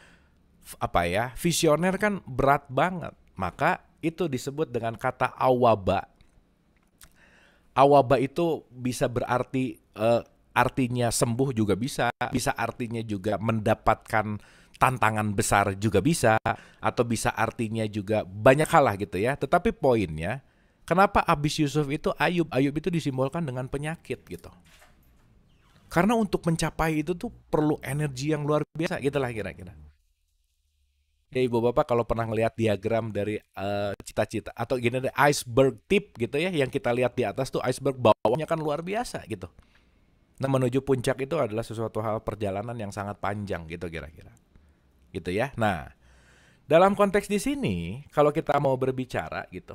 apa ya visioner kan berat banget maka itu disebut dengan kata awaba awaba itu bisa berarti uh, artinya sembuh juga bisa bisa artinya juga mendapatkan tantangan besar juga bisa atau bisa artinya juga banyak hal lah gitu ya tetapi poinnya Kenapa abis Yusuf itu Ayub? Ayub itu disimbolkan dengan penyakit gitu. Karena untuk mencapai itu tuh perlu energi yang luar biasa gitu lah kira-kira. Ya ibu bapak kalau pernah ngelihat diagram dari eh, cita-cita uh, cita atau gini ada iceberg tip gitu ya yang kita lihat di atas tuh iceberg bawahnya kan luar biasa gitu. Nah menuju puncak itu adalah sesuatu hal perjalanan yang sangat panjang gitu kira-kira. Gitu ya. Nah dalam konteks di sini kalau kita mau berbicara gitu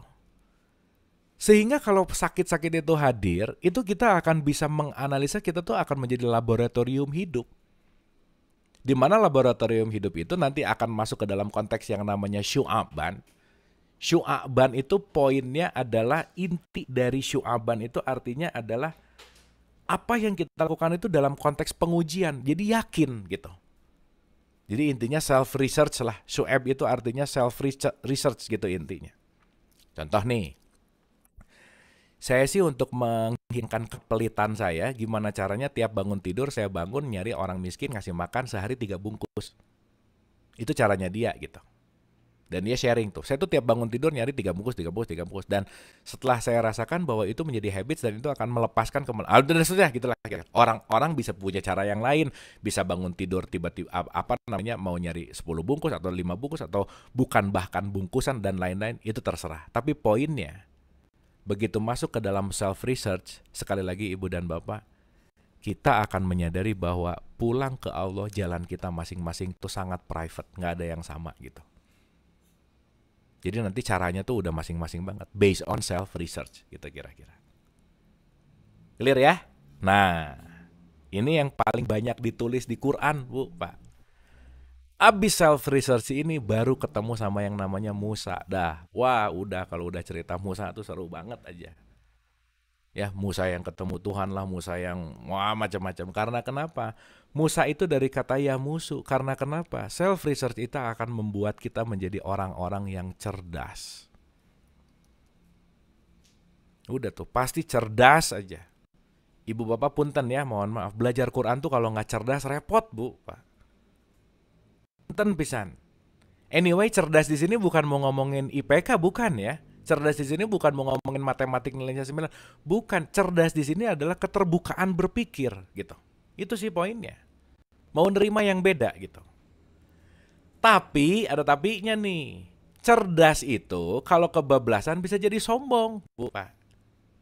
sehingga kalau sakit-sakit itu hadir, itu kita akan bisa menganalisa kita tuh akan menjadi laboratorium hidup. Di mana laboratorium hidup itu nanti akan masuk ke dalam konteks yang namanya syu'aban. Syu'aban itu poinnya adalah inti dari syu'aban itu artinya adalah apa yang kita lakukan itu dalam konteks pengujian. Jadi yakin gitu. Jadi intinya self research lah. Syu'ab itu artinya self research gitu intinya. Contoh nih, saya sih untuk menghilangkan kepelitan saya, gimana caranya tiap bangun tidur saya bangun nyari orang miskin ngasih makan sehari tiga bungkus. Itu caranya dia gitu. Dan dia sharing tuh. Saya tuh tiap bangun tidur nyari tiga bungkus, tiga bungkus, tiga bungkus. Dan setelah saya rasakan bahwa itu menjadi habits dan itu akan melepaskan kemana. Ah, dan sudah gitulah. Orang-orang bisa punya cara yang lain, bisa bangun tidur tiba-tiba apa namanya mau nyari sepuluh bungkus atau lima bungkus atau bukan bahkan bungkusan dan lain-lain itu terserah. Tapi poinnya Begitu masuk ke dalam self research, sekali lagi ibu dan bapak, kita akan menyadari bahwa pulang ke Allah jalan kita masing-masing itu sangat private, nggak ada yang sama gitu. Jadi nanti caranya tuh udah masing-masing banget, based on self research gitu kira-kira. Clear ya? Nah, ini yang paling banyak ditulis di Quran, Bu, Pak. Abis self research ini baru ketemu sama yang namanya Musa. Dah, wah udah kalau udah cerita Musa tuh seru banget aja. Ya, Musa yang ketemu Tuhan lah, Musa yang wah macam-macam. Karena kenapa? Musa itu dari kata ya musuh. Karena kenapa? Self research itu akan membuat kita menjadi orang-orang yang cerdas. Udah tuh, pasti cerdas aja. Ibu bapak punten ya, mohon maaf. Belajar Quran tuh kalau nggak cerdas repot bu, pak ten pisan. Anyway, cerdas di sini bukan mau ngomongin IPK bukan ya. Cerdas di sini bukan mau ngomongin matematik nilainya 9, bukan. Cerdas di sini adalah keterbukaan berpikir gitu. Itu sih poinnya. Mau nerima yang beda gitu. Tapi ada tapinya nih. Cerdas itu kalau kebablasan bisa jadi sombong, Bu Pak.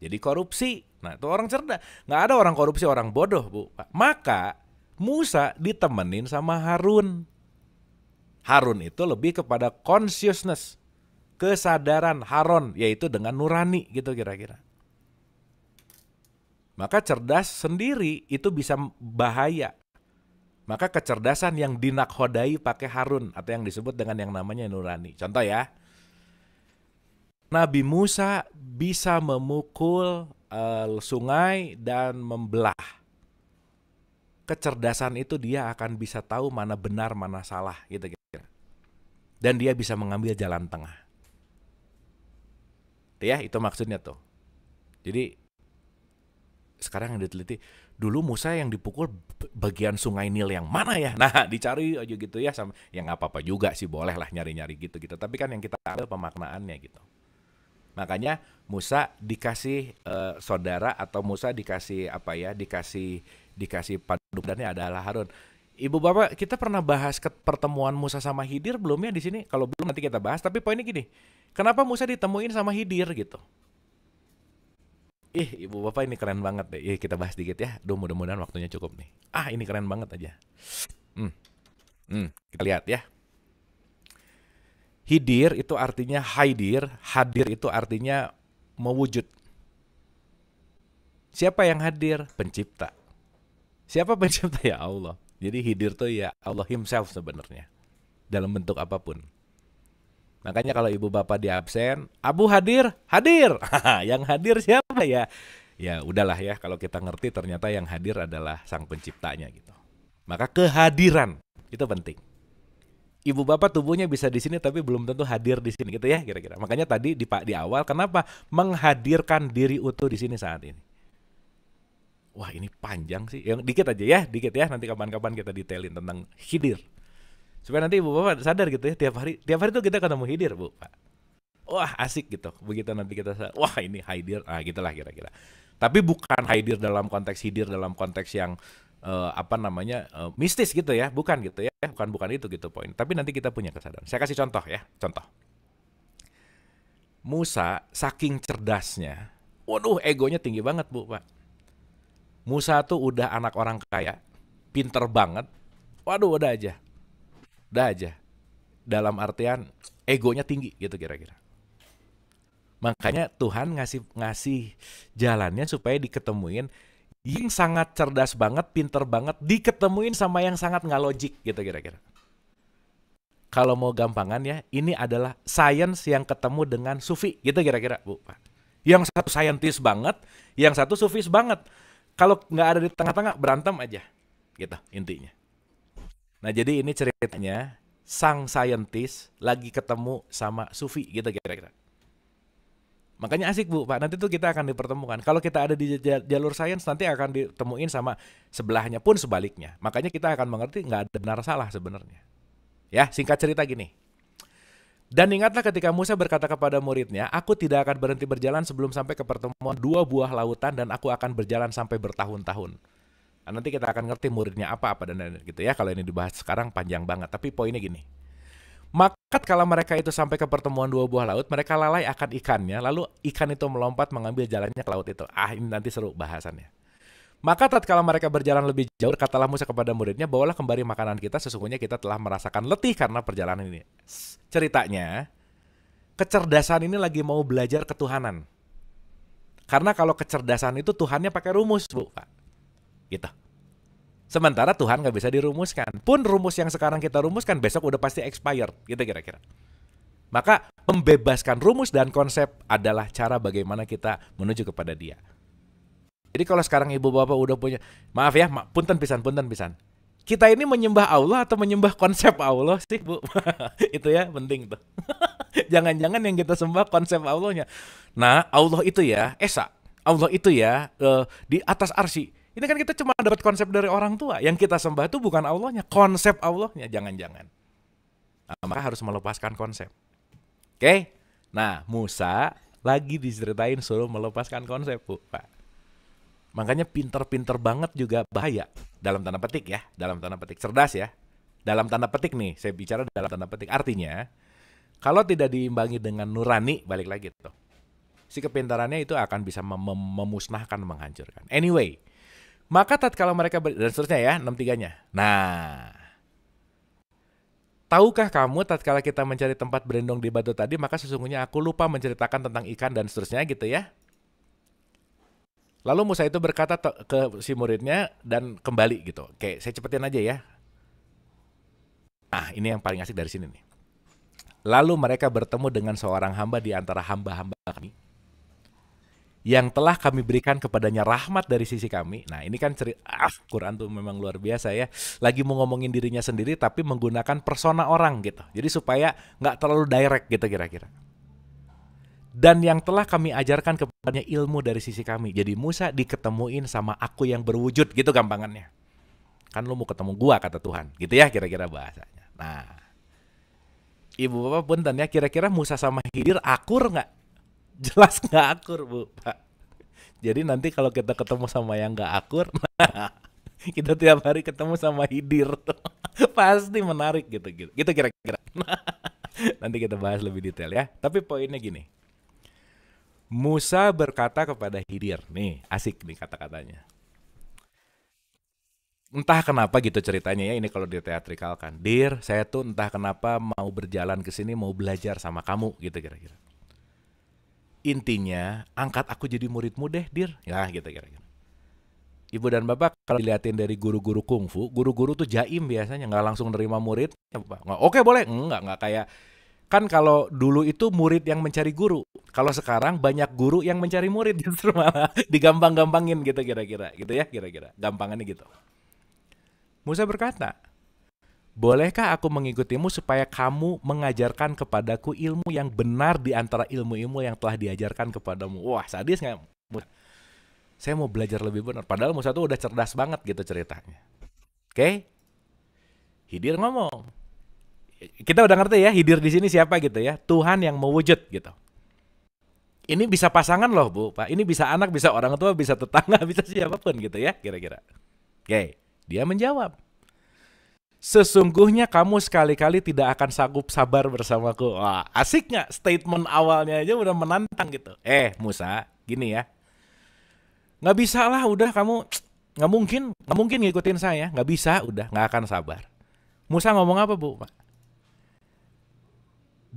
Jadi korupsi. Nah, itu orang cerdas. Nggak ada orang korupsi, orang bodoh, Bu Pak. Maka Musa ditemenin sama Harun. Harun itu lebih kepada consciousness, kesadaran Harun yaitu dengan nurani gitu kira-kira. Maka cerdas sendiri itu bisa bahaya. Maka kecerdasan yang dinakhodai pakai Harun atau yang disebut dengan yang namanya nurani. Contoh ya, Nabi Musa bisa memukul uh, sungai dan membelah kecerdasan itu dia akan bisa tahu mana benar mana salah gitu kira-kira dan dia bisa mengambil jalan tengah gitu ya itu maksudnya tuh jadi sekarang yang diteliti dulu Musa yang dipukul bagian sungai Nil yang mana ya nah <laughs> dicari aja gitu ya sama yang apa-apa juga sih boleh lah nyari-nyari gitu gitu tapi kan yang kita ambil pemaknaannya gitu makanya Musa dikasih uh, saudara atau Musa dikasih apa ya dikasih dikasih ada ya adalah Harun. Ibu Bapak, kita pernah bahas ke pertemuan Musa sama Hidir belum ya di sini? Kalau belum nanti kita bahas, tapi poinnya gini. Kenapa Musa ditemuin sama Hidir gitu? Ih, Ibu Bapak ini keren banget deh. Ih, kita bahas dikit ya. Duh, mudah-mudahan waktunya cukup nih. Ah, ini keren banget aja. Hmm. Hmm, kita lihat ya. Hidir itu artinya hadir, hadir itu artinya mewujud. Siapa yang hadir? Pencipta. Siapa pencipta <laughs> ya Allah? Jadi Hidir tuh ya Allah himself sebenarnya dalam bentuk apapun. Makanya kalau ibu bapak di absen, Abu hadir, hadir. <laughs> yang hadir siapa ya? Ya udahlah ya kalau kita ngerti ternyata yang hadir adalah sang penciptanya gitu. Maka kehadiran itu penting. Ibu bapak tubuhnya bisa di sini tapi belum tentu hadir di sini gitu ya kira-kira. Makanya tadi di Pak di awal kenapa menghadirkan diri utuh di sini saat ini. Wah ini panjang sih, yang dikit aja ya, dikit ya. Nanti kapan-kapan kita detailin tentang hidir. Supaya nanti ibu bapak sadar gitu ya, tiap hari tiap hari tuh kita ketemu hidir bu pak. Wah asik gitu, begitu nanti kita wah ini hidir, ah gitulah kira-kira. Tapi bukan hidir dalam konteks hidir dalam konteks yang uh, apa namanya uh, mistis gitu ya, bukan gitu ya, bukan bukan itu gitu poin. Tapi nanti kita punya kesadaran. Saya kasih contoh ya, contoh. Musa saking cerdasnya, waduh egonya tinggi banget bu pak Musa tuh udah anak orang kaya, pinter banget. Waduh, udah aja. Udah aja. Dalam artian egonya tinggi gitu kira-kira. Makanya Tuhan ngasih ngasih jalannya supaya diketemuin yang sangat cerdas banget, pinter banget, diketemuin sama yang sangat nggak logik gitu kira-kira. Kalau mau gampangan ya, ini adalah sains yang ketemu dengan sufi gitu kira-kira, Bu. Yang satu saintis banget, yang satu sufis banget kalau nggak ada di tengah-tengah berantem aja gitu intinya nah jadi ini ceritanya sang saintis lagi ketemu sama sufi gitu kira-kira makanya asik bu pak nanti tuh kita akan dipertemukan kalau kita ada di jalur sains nanti akan ditemuin sama sebelahnya pun sebaliknya makanya kita akan mengerti nggak ada benar salah sebenarnya ya singkat cerita gini dan ingatlah ketika Musa berkata kepada muridnya, Aku tidak akan berhenti berjalan sebelum sampai ke pertemuan dua buah lautan dan aku akan berjalan sampai bertahun-tahun. Nah, nanti kita akan ngerti muridnya apa apa dan lain-lain gitu ya. Kalau ini dibahas sekarang panjang banget, tapi poinnya gini. Maka kalau mereka itu sampai ke pertemuan dua buah laut, mereka lalai akan ikannya, lalu ikan itu melompat mengambil jalannya ke laut itu. Ah, ini nanti seru bahasannya. Maka tatkala mereka berjalan lebih jauh, katalah Musa kepada muridnya, bawalah kembali makanan kita, sesungguhnya kita telah merasakan letih karena perjalanan ini. Ceritanya, kecerdasan ini lagi mau belajar ketuhanan. Karena kalau kecerdasan itu Tuhannya pakai rumus, Bu, Pak. Gitu. Sementara Tuhan nggak bisa dirumuskan. Pun rumus yang sekarang kita rumuskan besok udah pasti expired, gitu kira-kira. Maka membebaskan rumus dan konsep adalah cara bagaimana kita menuju kepada dia. Jadi kalau sekarang ibu bapak udah punya, maaf ya, ma punten pisan, punten pisan. Kita ini menyembah Allah atau menyembah konsep Allah sih, Bu? <laughs> itu ya penting tuh. <laughs> Jangan-jangan yang kita sembah konsep Allahnya. Nah, Allah itu ya, Esa. Allah itu ya, uh, di atas arsi. Ini kan kita cuma dapat konsep dari orang tua. Yang kita sembah itu bukan Allahnya, konsep Allahnya. Jangan-jangan. Nah, maka harus melepaskan konsep. Oke? Okay? Nah, Musa lagi diceritain suruh melepaskan konsep, Bu, Pak Makanya pinter-pinter banget juga bahaya dalam tanda petik ya, dalam tanda petik cerdas ya. Dalam tanda petik nih, saya bicara dalam tanda petik artinya kalau tidak diimbangi dengan nurani balik lagi tuh. Si kepintarannya itu akan bisa mem memusnahkan, menghancurkan. Anyway, maka tatkala mereka ber, dan seterusnya ya, enam tiganya. Nah, Tahukah kamu tatkala kita mencari tempat berendong di batu tadi, maka sesungguhnya aku lupa menceritakan tentang ikan dan seterusnya gitu ya. Lalu Musa itu berkata ke si muridnya dan kembali gitu. Oke, saya cepetin aja ya. Nah, ini yang paling asik dari sini nih. Lalu mereka bertemu dengan seorang hamba di antara hamba-hamba kami yang telah kami berikan kepadanya rahmat dari sisi kami. Nah, ini kan cerita ah, Quran tuh memang luar biasa ya. Lagi mau ngomongin dirinya sendiri tapi menggunakan persona orang gitu. Jadi supaya nggak terlalu direct gitu kira-kira dan yang telah kami ajarkan kepadanya ilmu dari sisi kami. Jadi Musa diketemuin sama aku yang berwujud gitu gampangannya. Kan lu mau ketemu gua kata Tuhan. Gitu ya kira-kira bahasanya. Nah. Ibu Bapak punten ya kira-kira Musa sama Hidir akur nggak? <laughs> Jelas nggak akur Bu Pak. Jadi nanti kalau kita ketemu sama yang nggak akur, nah, <laughs> kita tiap hari ketemu sama Hidir tuh. <laughs> Pasti menarik gitu gitu. Gitu kira-kira. Nah, nanti kita bahas lebih detail ya. Tapi poinnya gini, Musa berkata kepada Hidir, nih asik nih kata-katanya. Entah kenapa gitu ceritanya ya ini kalau di teatrikal kan. Dir, saya tuh entah kenapa mau berjalan ke sini mau belajar sama kamu gitu kira-kira. Intinya angkat aku jadi muridmu deh, Dir. Ya gitu kira-kira. Ibu dan bapak kalau dilihatin dari guru-guru kungfu, guru-guru tuh jaim biasanya nggak langsung nerima murid. Ya, Oke boleh, nggak nggak kayak kan kalau dulu itu murid yang mencari guru kalau sekarang banyak guru yang mencari murid <laughs> justru malah digampang-gampangin gitu kira-kira gitu ya kira-kira gampangannya gitu Musa berkata Bolehkah aku mengikutimu supaya kamu mengajarkan kepadaku ilmu yang benar di antara ilmu-ilmu yang telah diajarkan kepadamu? Wah, sadis nggak? Saya mau belajar lebih benar. Padahal Musa tuh udah cerdas banget gitu ceritanya. Oke? Okay? Hidir ngomong, kita udah ngerti ya hidir di sini siapa gitu ya Tuhan yang mewujud gitu ini bisa pasangan loh bu pak ini bisa anak bisa orang tua bisa tetangga <laughs> bisa siapapun gitu ya kira-kira oke dia menjawab sesungguhnya kamu sekali-kali tidak akan sanggup sabar bersamaku wah asik nggak statement awalnya aja udah menantang gitu eh Musa gini ya nggak bisa lah udah kamu nggak mungkin nggak mungkin ngikutin saya nggak bisa udah nggak akan sabar Musa ngomong apa bu pak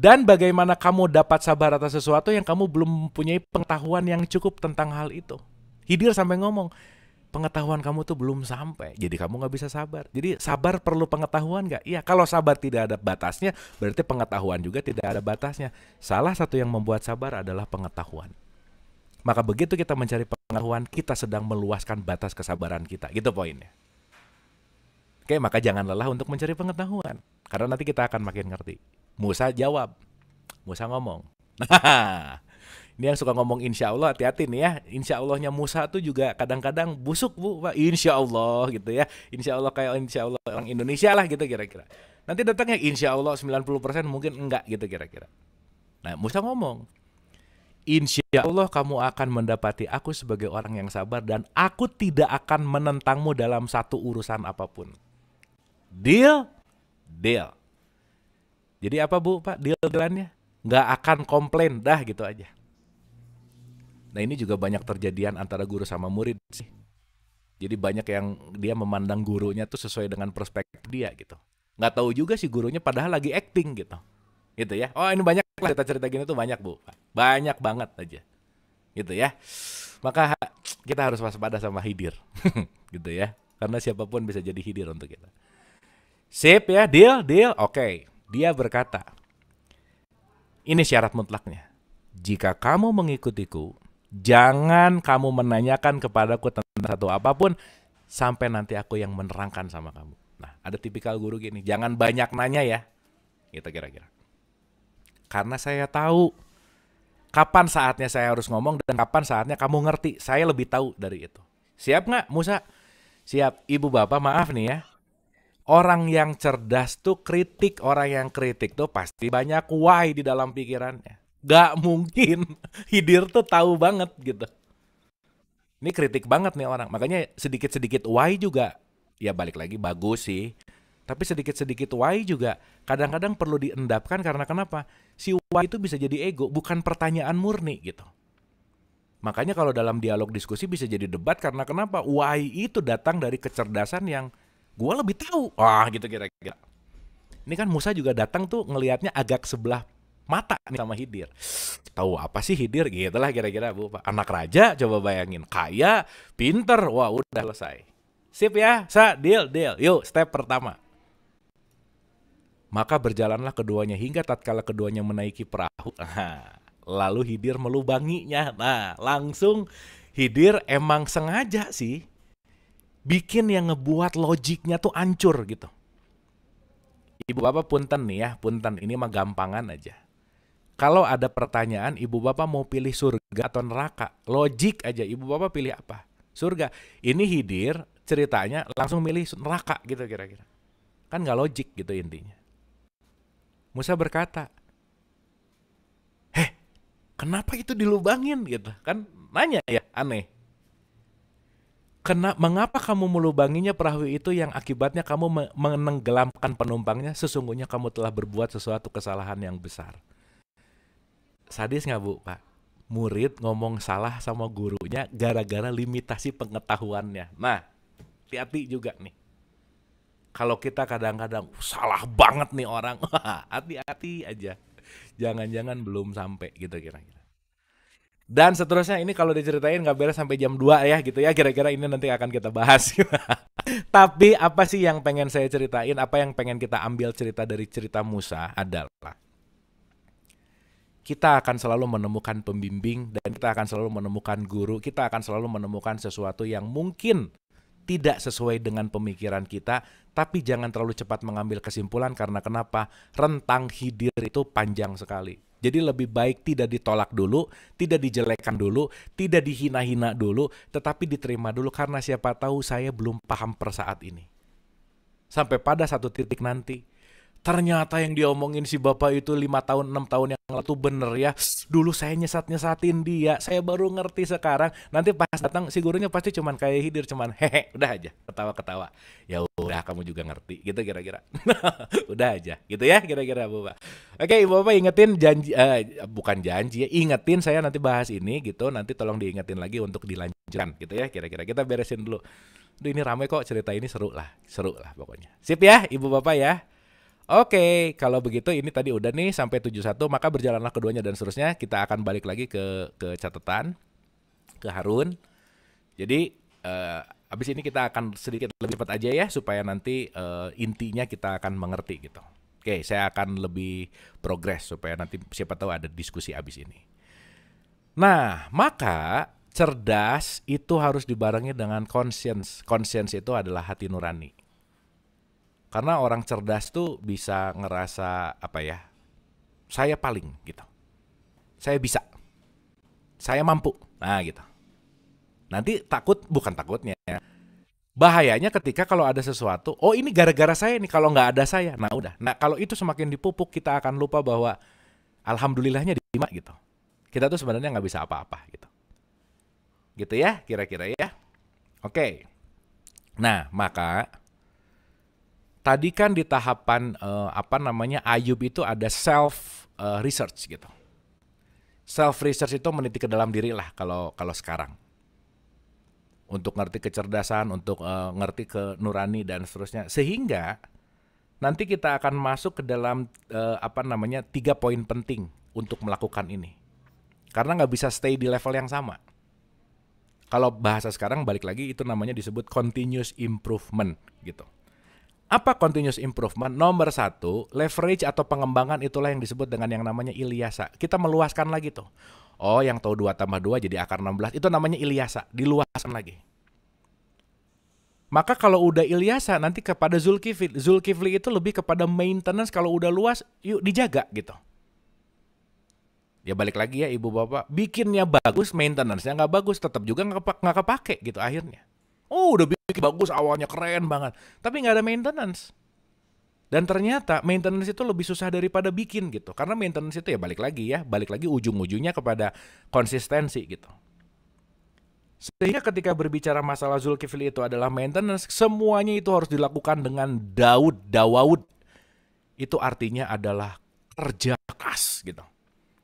dan bagaimana kamu dapat sabar atas sesuatu yang kamu belum mempunyai pengetahuan yang cukup tentang hal itu. Hidir sampai ngomong, pengetahuan kamu tuh belum sampai, jadi kamu nggak bisa sabar. Jadi sabar perlu pengetahuan nggak? Iya, kalau sabar tidak ada batasnya, berarti pengetahuan juga tidak ada batasnya. Salah satu yang membuat sabar adalah pengetahuan. Maka begitu kita mencari pengetahuan, kita sedang meluaskan batas kesabaran kita. Gitu poinnya. Oke, maka jangan lelah untuk mencari pengetahuan. Karena nanti kita akan makin ngerti. Musa jawab. Musa ngomong. Nah, <laughs> ini yang suka ngomong insya Allah hati-hati nih ya. Insya Allahnya Musa tuh juga kadang-kadang busuk bu, pak. Insya Allah gitu ya. Insya Allah kayak insya Allah orang Indonesia lah gitu kira-kira. Nanti datangnya insya Allah 90% mungkin enggak gitu kira-kira. Nah Musa ngomong, Insya Allah kamu akan mendapati aku sebagai orang yang sabar dan aku tidak akan menentangmu dalam satu urusan apapun. Deal? Deal. Jadi apa Bu, Pak, deal-dealannya? Nggak akan komplain, dah gitu aja. Nah ini juga banyak terjadian antara guru sama murid sih. Jadi banyak yang dia memandang gurunya tuh sesuai dengan perspektif dia gitu. Nggak tahu juga sih gurunya padahal lagi acting gitu. Gitu ya. Oh ini banyak lah cerita-cerita gini tuh banyak Bu. Banyak banget aja. Gitu ya. Maka kita harus waspada sama hidir. <laughs> gitu ya. Karena siapapun bisa jadi hidir untuk kita. Sip ya, deal, deal, oke. Okay. Dia berkata, ini syarat mutlaknya. Jika kamu mengikutiku, jangan kamu menanyakan kepadaku tentang satu apapun sampai nanti aku yang menerangkan sama kamu. Nah, ada tipikal guru gini, jangan banyak nanya ya. Gitu kira-kira. Karena saya tahu kapan saatnya saya harus ngomong dan kapan saatnya kamu ngerti. Saya lebih tahu dari itu. Siap nggak, Musa? Siap. Ibu bapak maaf nih ya. Orang yang cerdas tuh kritik, orang yang kritik tuh pasti banyak why di dalam pikirannya. Gak mungkin <laughs> Hidir tuh tahu banget gitu. Ini kritik banget nih orang. Makanya sedikit-sedikit why juga ya balik lagi bagus sih. Tapi sedikit-sedikit why juga kadang-kadang perlu diendapkan karena kenapa? Si why itu bisa jadi ego, bukan pertanyaan murni gitu. Makanya kalau dalam dialog diskusi bisa jadi debat karena kenapa why itu datang dari kecerdasan yang gue lebih tahu wah gitu kira-kira ini kan Musa juga datang tuh ngelihatnya agak sebelah mata nih sama Hidir tahu apa sih Hidir gitu lah kira-kira bu anak raja coba bayangin kaya pinter wah udah selesai sip ya sa deal deal yuk step pertama maka berjalanlah keduanya hingga tatkala keduanya menaiki perahu lalu Hidir melubanginya nah langsung Hidir emang sengaja sih bikin yang ngebuat logiknya tuh ancur gitu. Ibu bapak punten nih ya, punten ini mah gampangan aja. Kalau ada pertanyaan ibu bapak mau pilih surga atau neraka, logik aja ibu bapak pilih apa? Surga. Ini hidir ceritanya langsung milih neraka gitu kira-kira. Kan nggak logik gitu intinya. Musa berkata, "Heh, kenapa itu dilubangin?" gitu. Kan nanya ya, aneh kena, mengapa kamu melubanginya perahu itu yang akibatnya kamu menenggelamkan penumpangnya? Sesungguhnya kamu telah berbuat sesuatu kesalahan yang besar. Sadis nggak bu, Pak? Murid ngomong salah sama gurunya gara-gara limitasi pengetahuannya. Nah, hati-hati juga nih. Kalau kita kadang-kadang uh, salah banget nih orang, <laughs> hati-hati aja. Jangan-jangan belum sampai gitu kira-kira dan seterusnya ini kalau diceritain nggak beres sampai jam 2 ya gitu ya kira-kira ini nanti akan kita bahas <laughs> tapi apa sih yang pengen saya ceritain apa yang pengen kita ambil cerita dari cerita Musa adalah kita akan selalu menemukan pembimbing dan kita akan selalu menemukan guru, kita akan selalu menemukan sesuatu yang mungkin tidak sesuai dengan pemikiran kita, tapi jangan terlalu cepat mengambil kesimpulan karena kenapa? Rentang hidir itu panjang sekali. Jadi lebih baik tidak ditolak dulu, tidak dijelekan dulu, tidak dihina-hina dulu, tetapi diterima dulu karena siapa tahu saya belum paham persaat ini. Sampai pada satu titik nanti ternyata yang diomongin si bapak itu lima tahun enam tahun yang lalu bener ya dulu saya nyesat nyesatin dia saya baru ngerti sekarang nanti pas datang si gurunya pasti cuman kayak hidir cuman hehe udah aja ketawa ketawa ya udah kamu juga ngerti gitu kira-kira <laughs> udah aja gitu ya kira-kira bapak oke ibu bapak ingetin janji eh, bukan janji ya ingetin saya nanti bahas ini gitu nanti tolong diingetin lagi untuk dilanjutkan gitu ya kira-kira kita beresin dulu Duh, ini ramai kok cerita ini seru lah seru lah pokoknya sip ya ibu bapak ya Oke, kalau begitu ini tadi udah nih sampai 71 maka berjalanlah keduanya dan seterusnya. Kita akan balik lagi ke ke catatan ke Harun. Jadi uh, abis ini kita akan sedikit lebih cepat aja ya supaya nanti uh, intinya kita akan mengerti gitu. Oke, okay, saya akan lebih progres supaya nanti siapa tahu ada diskusi abis ini. Nah, maka cerdas itu harus dibarengi dengan conscience. Conscience itu adalah hati nurani karena orang cerdas tuh bisa ngerasa apa ya saya paling gitu saya bisa saya mampu nah gitu nanti takut bukan takutnya ya. bahayanya ketika kalau ada sesuatu oh ini gara-gara saya nih kalau nggak ada saya nah udah nah kalau itu semakin dipupuk kita akan lupa bahwa alhamdulillahnya diterima gitu kita tuh sebenarnya nggak bisa apa-apa gitu gitu ya kira-kira ya oke nah maka tadi kan di tahapan uh, apa namanya Ayub itu ada self uh, research gitu. Self research itu meniti ke dalam diri lah kalau kalau sekarang. Untuk ngerti kecerdasan, untuk uh, ngerti ke nurani dan seterusnya sehingga nanti kita akan masuk ke dalam uh, apa namanya tiga poin penting untuk melakukan ini. Karena nggak bisa stay di level yang sama. Kalau bahasa sekarang balik lagi itu namanya disebut continuous improvement gitu apa continuous improvement? Nomor satu, leverage atau pengembangan itulah yang disebut dengan yang namanya iliasa Kita meluaskan lagi tuh. Oh, yang tahu 2 tambah 2 jadi akar 16, itu namanya Ilyasa, diluaskan lagi. Maka kalau udah iliasa nanti kepada Zulkifli. Zulkifli itu lebih kepada maintenance, kalau udah luas, yuk dijaga gitu. Ya balik lagi ya ibu bapak, bikinnya bagus, maintenance-nya nggak bagus, tetap juga nggak kepake gitu akhirnya. Oh udah bikin bagus awalnya keren banget, tapi nggak ada maintenance. Dan ternyata maintenance itu lebih susah daripada bikin gitu. Karena maintenance itu ya balik lagi ya, balik lagi ujung-ujungnya kepada konsistensi gitu. Sehingga ketika berbicara masalah Zulkifli itu adalah maintenance, semuanya itu harus dilakukan dengan Daud, Dawaud. Itu artinya adalah kerja keras gitu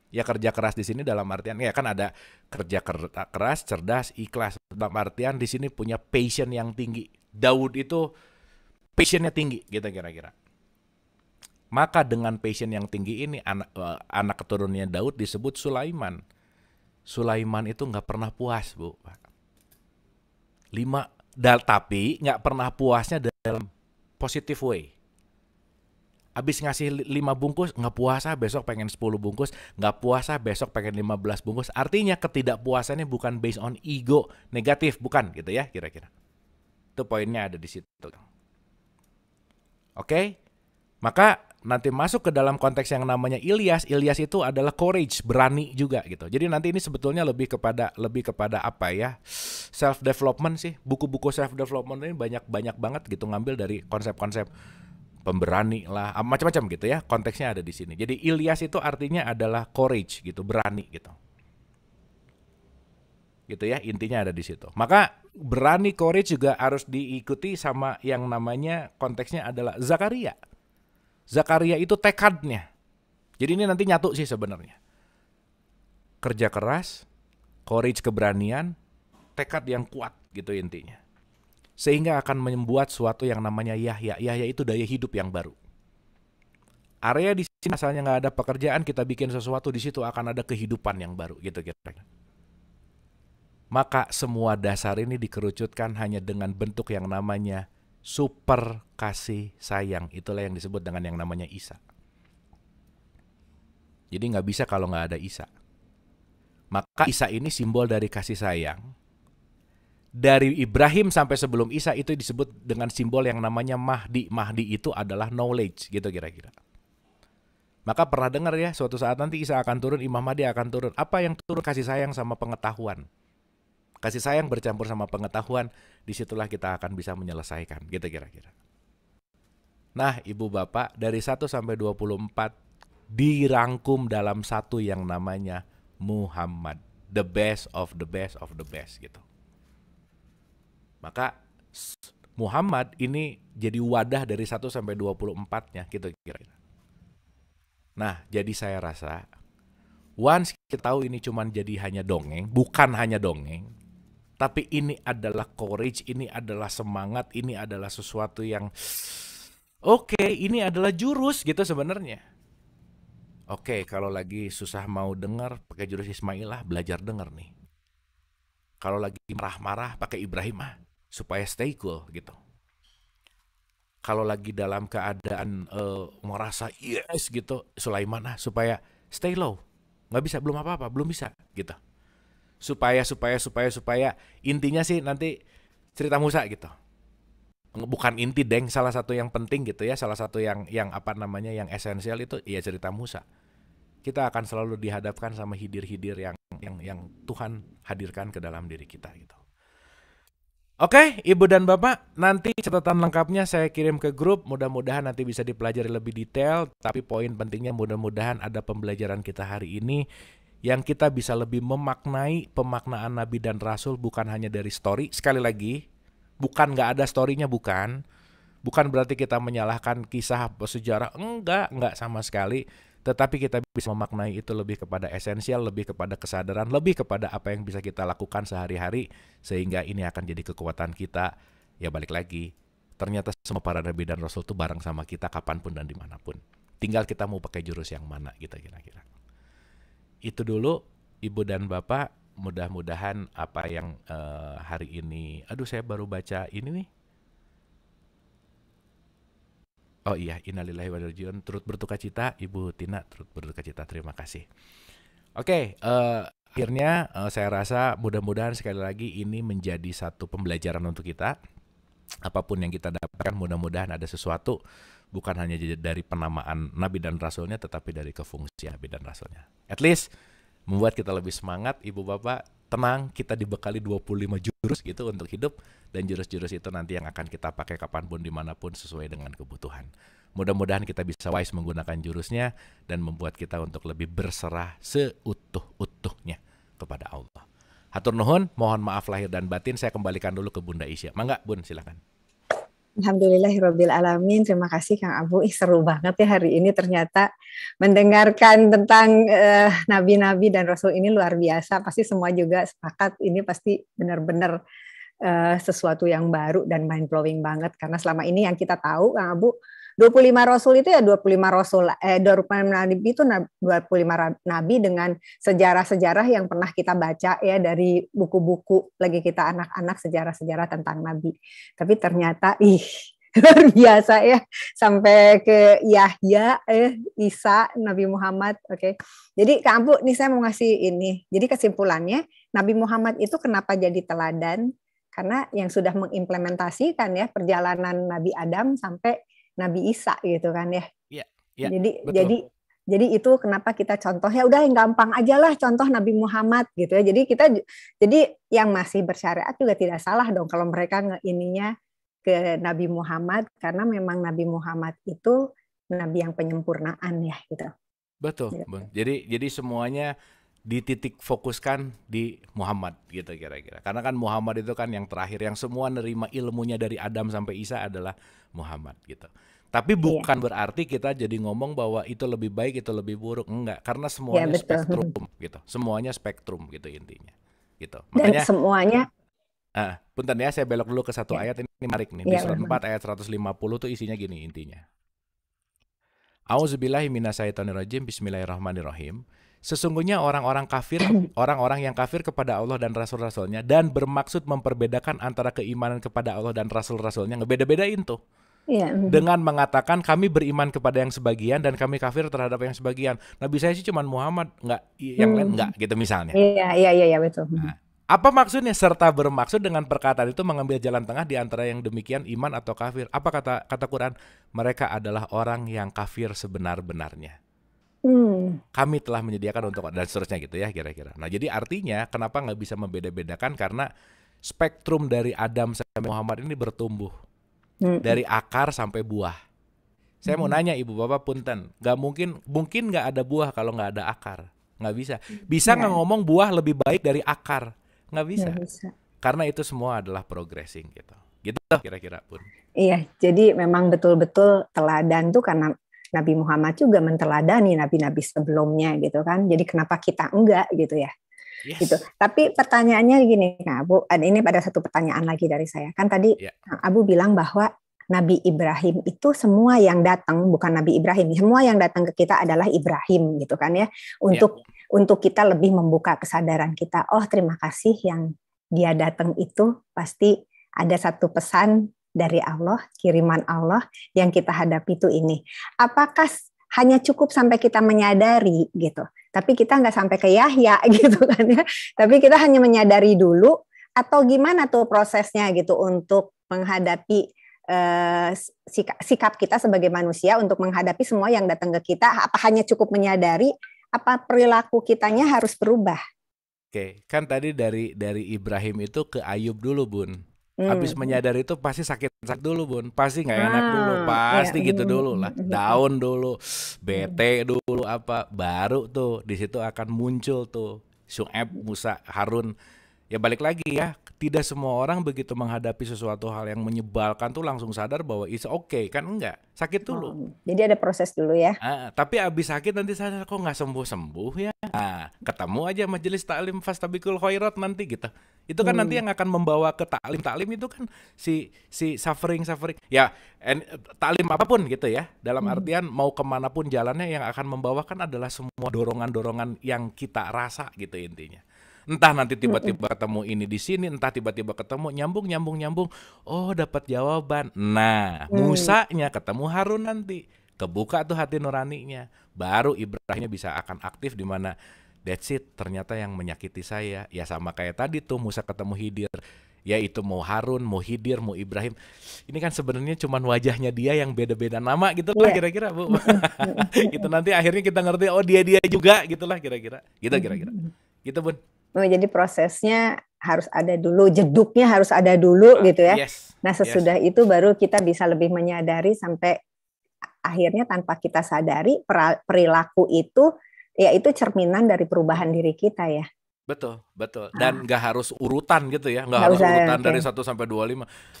ya kerja keras di sini dalam artian ya kan ada kerja keras, cerdas, ikhlas. Dalam artian di sini punya passion yang tinggi. Daud itu passionnya tinggi gitu kira-kira. Maka dengan passion yang tinggi ini anak, eh, anak keturunannya Daud disebut Sulaiman. Sulaiman itu nggak pernah puas bu. Lima dal tapi nggak pernah puasnya dalam positive way habis ngasih 5 bungkus, nggak puasa, besok pengen 10 bungkus, nggak puasa, besok pengen 15 bungkus. Artinya ketidakpuasannya bukan based on ego, negatif, bukan gitu ya kira-kira. Itu poinnya ada di situ. Oke, maka nanti masuk ke dalam konteks yang namanya Ilyas, Ilyas itu adalah courage, berani juga gitu. Jadi nanti ini sebetulnya lebih kepada lebih kepada apa ya? self development sih. Buku-buku self development ini banyak banyak banget gitu ngambil dari konsep-konsep pemberani lah, ah, macam-macam gitu ya. Konteksnya ada di sini. Jadi Ilyas itu artinya adalah courage gitu, berani gitu. Gitu ya, intinya ada di situ. Maka berani courage juga harus diikuti sama yang namanya konteksnya adalah Zakaria. Zakaria itu tekadnya. Jadi ini nanti nyatu sih sebenarnya. Kerja keras, courage keberanian, tekad yang kuat gitu intinya sehingga akan membuat suatu yang namanya Yahya. Yahya itu daya hidup yang baru. Area di sini asalnya nggak ada pekerjaan, kita bikin sesuatu di situ akan ada kehidupan yang baru gitu kira-kira. Maka semua dasar ini dikerucutkan hanya dengan bentuk yang namanya super kasih sayang. Itulah yang disebut dengan yang namanya Isa. Jadi nggak bisa kalau nggak ada Isa. Maka Isa ini simbol dari kasih sayang dari Ibrahim sampai sebelum Isa itu disebut dengan simbol yang namanya Mahdi. Mahdi itu adalah knowledge gitu kira-kira. Maka pernah dengar ya suatu saat nanti Isa akan turun, Imam Mahdi akan turun. Apa yang turun kasih sayang sama pengetahuan. Kasih sayang bercampur sama pengetahuan, disitulah kita akan bisa menyelesaikan gitu kira-kira. Nah, Ibu Bapak, dari 1 sampai 24 dirangkum dalam satu yang namanya Muhammad. The best of the best of the best gitu. Maka Muhammad ini jadi wadah dari 1 sampai 24-nya gitu kira-kira. Nah, jadi saya rasa once kita tahu ini cuma jadi hanya dongeng, bukan hanya dongeng, tapi ini adalah courage, ini adalah semangat, ini adalah sesuatu yang oke, okay, ini adalah jurus gitu sebenarnya. Oke, okay, kalau lagi susah mau dengar pakai jurus Ismailah, belajar dengar nih. Kalau lagi marah-marah pakai Ibrahimah supaya stay cool gitu. Kalau lagi dalam keadaan uh, merasa yes gitu, Sulaiman lah supaya stay low, nggak bisa, belum apa-apa, belum bisa gitu. Supaya supaya supaya supaya intinya sih nanti cerita Musa gitu. Bukan inti deng, salah satu yang penting gitu ya, salah satu yang yang apa namanya yang esensial itu ya cerita Musa. Kita akan selalu dihadapkan sama hidir-hidir yang yang yang Tuhan hadirkan ke dalam diri kita gitu. Oke, Ibu dan Bapak, nanti catatan lengkapnya saya kirim ke grup. Mudah-mudahan nanti bisa dipelajari lebih detail, tapi poin pentingnya mudah-mudahan ada pembelajaran kita hari ini yang kita bisa lebih memaknai pemaknaan Nabi dan Rasul bukan hanya dari story. Sekali lagi, bukan nggak ada storynya, bukan. Bukan berarti kita menyalahkan kisah sejarah, enggak, enggak sama sekali tetapi kita bisa memaknai itu lebih kepada esensial, lebih kepada kesadaran, lebih kepada apa yang bisa kita lakukan sehari-hari sehingga ini akan jadi kekuatan kita. Ya balik lagi, ternyata semua para nabi dan rasul itu bareng sama kita kapanpun dan dimanapun. Tinggal kita mau pakai jurus yang mana kita gitu kira-kira. Itu dulu ibu dan bapak mudah-mudahan apa yang uh, hari ini, aduh saya baru baca ini nih Oh iya, innalillahi wa rajiun. Turut cita, Ibu Tina turut bertukar cita. Terima kasih. Oke, okay, uh, eh, akhirnya uh, saya rasa mudah-mudahan sekali lagi ini menjadi satu pembelajaran untuk kita. Apapun yang kita dapatkan, mudah-mudahan ada sesuatu bukan hanya dari penamaan Nabi dan Rasulnya, tetapi dari kefungsian Nabi dan Rasulnya. At least membuat kita lebih semangat, Ibu Bapak, tenang kita dibekali 25 jurus gitu untuk hidup dan jurus-jurus itu nanti yang akan kita pakai kapanpun dimanapun sesuai dengan kebutuhan. Mudah-mudahan kita bisa wise menggunakan jurusnya dan membuat kita untuk lebih berserah seutuh-utuhnya kepada Allah. Hatur nuhun, mohon maaf lahir dan batin. Saya kembalikan dulu ke Bunda Isya. Mangga, Bun, silakan. Alhamdulillahirrabbilalamin. Terima kasih Kang Abu. Ih, seru banget ya hari ini ternyata mendengarkan tentang eh, nabi-nabi dan rasul ini luar biasa. Pasti semua juga sepakat ini pasti benar-benar uh, sesuatu yang baru dan mind blowing banget karena selama ini yang kita tahu Kang Abu 25 rasul itu ya 25 rasul eh 25 nabi itu 25 nabi dengan sejarah-sejarah yang pernah kita baca ya dari buku-buku lagi kita anak-anak sejarah-sejarah tentang nabi. Tapi ternyata ih <laughs> luar biasa ya sampai ke Yahya eh Isa Nabi Muhammad oke okay. jadi kampung nih saya mau ngasih ini jadi kesimpulannya Nabi Muhammad itu kenapa jadi teladan karena yang sudah mengimplementasikan ya perjalanan Nabi Adam sampai Nabi Isa gitu kan ya. Iya. Ya, jadi betul. jadi jadi itu kenapa kita contoh ya udah yang gampang aja lah contoh Nabi Muhammad gitu ya. Jadi kita jadi yang masih bersyariat juga tidak salah dong kalau mereka ininya ke Nabi Muhammad karena memang Nabi Muhammad itu nabi yang penyempurnaan ya gitu. Betul, gitu. Bang. Jadi jadi semuanya di dititik fokuskan di Muhammad gitu kira-kira. Karena kan Muhammad itu kan yang terakhir yang semua nerima ilmunya dari Adam sampai Isa adalah Muhammad gitu. Tapi iya. bukan yeah. berarti kita jadi ngomong bahwa itu lebih baik, itu lebih buruk, enggak. Karena iya, semuanya yeah, spektrum hmm. gitu. Semuanya spektrum gitu intinya. Gitu. Makanya Dan semuanya Ah, punten ya, saya belok dulu ke satu yeah. ayat ini ini menarik nih. Di iya, surat 4 ayat 150 tuh isinya gini intinya. Auzubillahi minasyaitonirrajim. Bismillahirrahmanirrahim. Sesungguhnya orang-orang kafir, <clears throat> orang-orang yang kafir kepada Allah dan rasul-rasulnya dan bermaksud memperbedakan antara keimanan kepada Allah dan rasul-rasulnya ngebeda-bedain tuh yeah. Mhm. dengan mengatakan kami beriman kepada yang sebagian dan kami kafir terhadap yang sebagian. Nabi saya sih cuma Muhammad, nggak yang hmm. lain nggak gitu misalnya. Iya iya iya ya, betul. Nah, apa maksudnya serta bermaksud dengan perkataan itu mengambil jalan tengah di antara yang demikian iman atau kafir? Apa kata kata Quran? Mereka adalah orang yang kafir sebenar-benarnya. Hmm. Kami telah menyediakan untuk dan seterusnya gitu ya kira-kira. Nah jadi artinya kenapa nggak bisa membeda-bedakan karena spektrum dari Adam sampai Muhammad ini bertumbuh hmm. dari akar sampai buah. Saya hmm. mau nanya ibu bapak punten, nggak mungkin mungkin nggak ada buah kalau nggak ada akar, nggak bisa. Bisa nggak ya. ngomong buah lebih baik dari akar? Nggak bisa. Gak bisa. Karena itu semua adalah progressing gitu. Gitu kira-kira pun. Iya, jadi memang betul-betul teladan tuh karena Nabi Muhammad juga menteladani nabi-nabi sebelumnya gitu kan. Jadi kenapa kita enggak gitu ya? Yes. Gitu. Tapi pertanyaannya gini, nah Bu, ini pada satu pertanyaan lagi dari saya. Kan tadi yeah. Abu bilang bahwa Nabi Ibrahim itu semua yang datang bukan Nabi Ibrahim, semua yang datang ke kita adalah Ibrahim gitu kan ya. Untuk yeah. untuk kita lebih membuka kesadaran kita. Oh, terima kasih yang dia datang itu pasti ada satu pesan dari Allah, kiriman Allah yang kita hadapi itu ini. Apakah hanya cukup sampai kita menyadari gitu. Tapi kita nggak sampai ke Yahya <laughs> gitu kan ya. Tapi kita hanya menyadari dulu atau gimana tuh prosesnya gitu untuk menghadapi eh, sikap, sikap kita sebagai manusia untuk menghadapi semua yang datang ke kita apa hanya cukup menyadari apa perilaku kitanya harus berubah. Oke, kan tadi dari dari Ibrahim itu ke Ayub dulu, Bun. Hmm. Habis menyadari itu pasti sakit-sakit dulu, Bun. Pasti nggak enak ah, dulu, pasti ya. gitu dulu lah. Hmm. Down dulu, hmm. bete dulu apa, baru tuh di situ akan muncul tuh Syu'eb Musa Harun ya balik lagi ya tidak semua orang begitu menghadapi sesuatu hal yang menyebalkan tuh langsung sadar bahwa it's okay kan enggak sakit dulu oh, jadi ada proses dulu ya ah, ah, tapi abis sakit nanti sadar kok nggak sembuh sembuh ya ah, ketemu aja majelis taklim fastabikul khairat nanti gitu itu kan hmm. nanti yang akan membawa ke taklim taklim itu kan si si suffering suffering ya and, taklim apapun gitu ya dalam hmm. artian mau kemanapun jalannya yang akan membawakan adalah semua dorongan dorongan yang kita rasa gitu intinya Entah nanti tiba-tiba ketemu ini di sini, entah tiba-tiba ketemu nyambung nyambung nyambung. Oh, dapat jawaban. Nah, hmm. nya ketemu Harun nanti. Kebuka tuh hati nuraninya. Baru Ibrahimnya bisa akan aktif di mana that's it ternyata yang menyakiti saya ya sama kayak tadi tuh Musa ketemu Hidir yaitu mau Harun, mau Hidir, mau Ibrahim. Ini kan sebenarnya cuma wajahnya dia yang beda-beda nama gitu lah iya. kira-kira, Bu. Kita <laughs> nanti akhirnya kita ngerti oh dia dia juga gitu lah kira-kira. Gitu kira-kira. Gitu, Bun. Oh, jadi prosesnya harus ada dulu jeduknya harus ada dulu uh, gitu ya. Yes, nah sesudah yes. itu baru kita bisa lebih menyadari sampai akhirnya tanpa kita sadari perilaku itu ya itu cerminan dari perubahan diri kita ya. Betul, betul. Ah. Dan nggak Gak harus urutan gitu ya, nggak harus usah, urutan okay. dari 1 sampai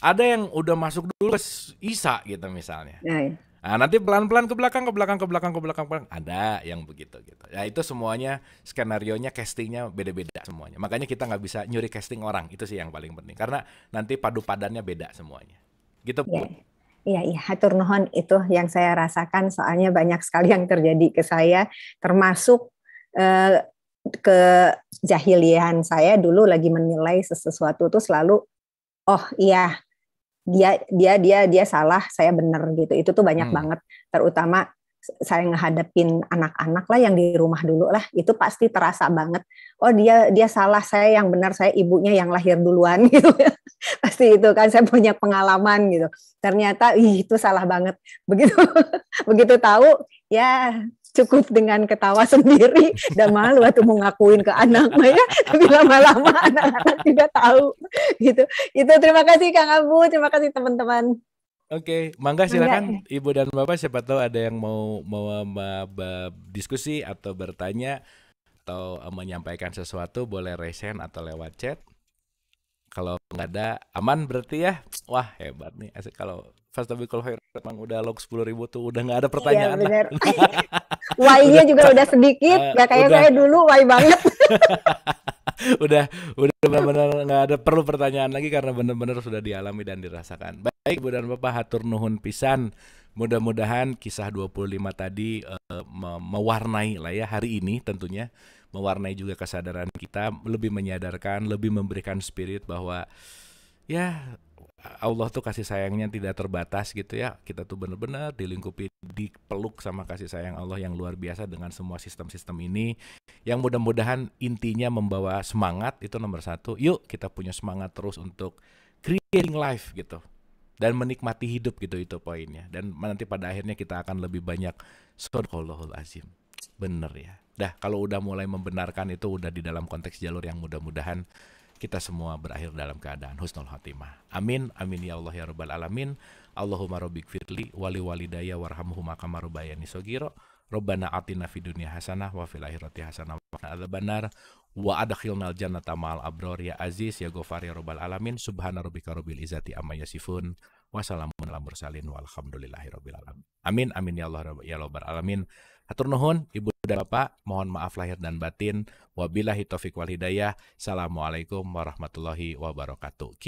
25. Ada yang udah masuk dulu ke Isa gitu misalnya. Nah, iya. Nah, nanti pelan-pelan ke belakang, ke belakang, ke belakang, ke belakang, ke belakang. Ada yang begitu gitu. Ya itu semuanya skenario-nya castingnya beda-beda semuanya. Makanya kita nggak bisa nyuri casting orang. Itu sih yang paling penting. Karena nanti padu padannya beda semuanya. Gitu. Iya, iya, ya, hatur nuhun itu yang saya rasakan soalnya banyak sekali yang terjadi ke saya termasuk eh, ke jahilian saya dulu lagi menilai sesuatu itu selalu oh iya dia dia dia dia salah saya benar gitu itu tuh banyak hmm. banget terutama saya ngehadapin anak-anak lah yang di rumah dulu lah itu pasti terasa banget oh dia dia salah saya yang benar saya ibunya yang lahir duluan <laughs> gitu pasti itu kan saya punya pengalaman gitu ternyata itu salah banget begitu <laughs> begitu tahu ya cukup dengan ketawa sendiri dan malu atau mau ngakuin ke anak ya tapi lama-lama anak-anak juga tahu gitu itu terima kasih Kang Abu terima kasih teman-teman Oke, okay. mangga silakan mangga. Ya. ibu dan bapak siapa tahu ada yang mau mau, mau diskusi atau bertanya atau menyampaikan sesuatu boleh resen atau lewat chat. Kalau nggak ada aman berarti ya. Wah hebat nih kalau fast tapi kalau emang udah log sepuluh ribu tuh udah nggak ada iya, pertanyaan. Iya Why-nya <laughs> juga udah sedikit, uh, ya kayak udah. saya dulu why banget. <laughs> udah udah benar-benar nggak ada perlu pertanyaan lagi karena benar-benar sudah dialami dan dirasakan. Baik Ibu dan Bapak hatur nuhun pisan. Mudah-mudahan kisah 25 tadi uh, mewarnai lah ya hari ini tentunya mewarnai juga kesadaran kita, lebih menyadarkan, lebih memberikan spirit bahwa ya Allah tuh kasih sayangnya tidak terbatas gitu ya. Kita tuh bener-bener dilingkupi, dipeluk sama kasih sayang Allah yang luar biasa dengan semua sistem-sistem ini. Yang mudah-mudahan intinya membawa semangat itu nomor satu. Yuk kita punya semangat terus untuk creating life gitu dan menikmati hidup gitu itu poinnya. Dan nanti pada akhirnya kita akan lebih banyak sodqallahul azim. Bener ya. Dah kalau udah mulai membenarkan itu udah di dalam konteks jalur yang mudah-mudahan kita semua berakhir dalam keadaan husnul khotimah. Amin, amin ya Allah ya rabbal alamin. Allahumma rabbik firli wali daya warhamhuma kama rabbayani sogiro Rabbana atina fi dunia hasanah wa fil akhirati hasanah wa qina adzabannar wa adkhilnal jannata ma'al abror ya aziz ya ghafar ya rabbal alamin. Subhana rabbika rabbil izati amma yasifun. Wassalamun ala mursalin walhamdulillahi rabbil alamin. Amin amin ya Allah ya rabbal alamin. Hatur nuhun Ibu dan Bapak, mohon maaf lahir dan batin. Wabillahi taufiq wal hidayah. Assalamualaikum warahmatullahi wabarakatuh.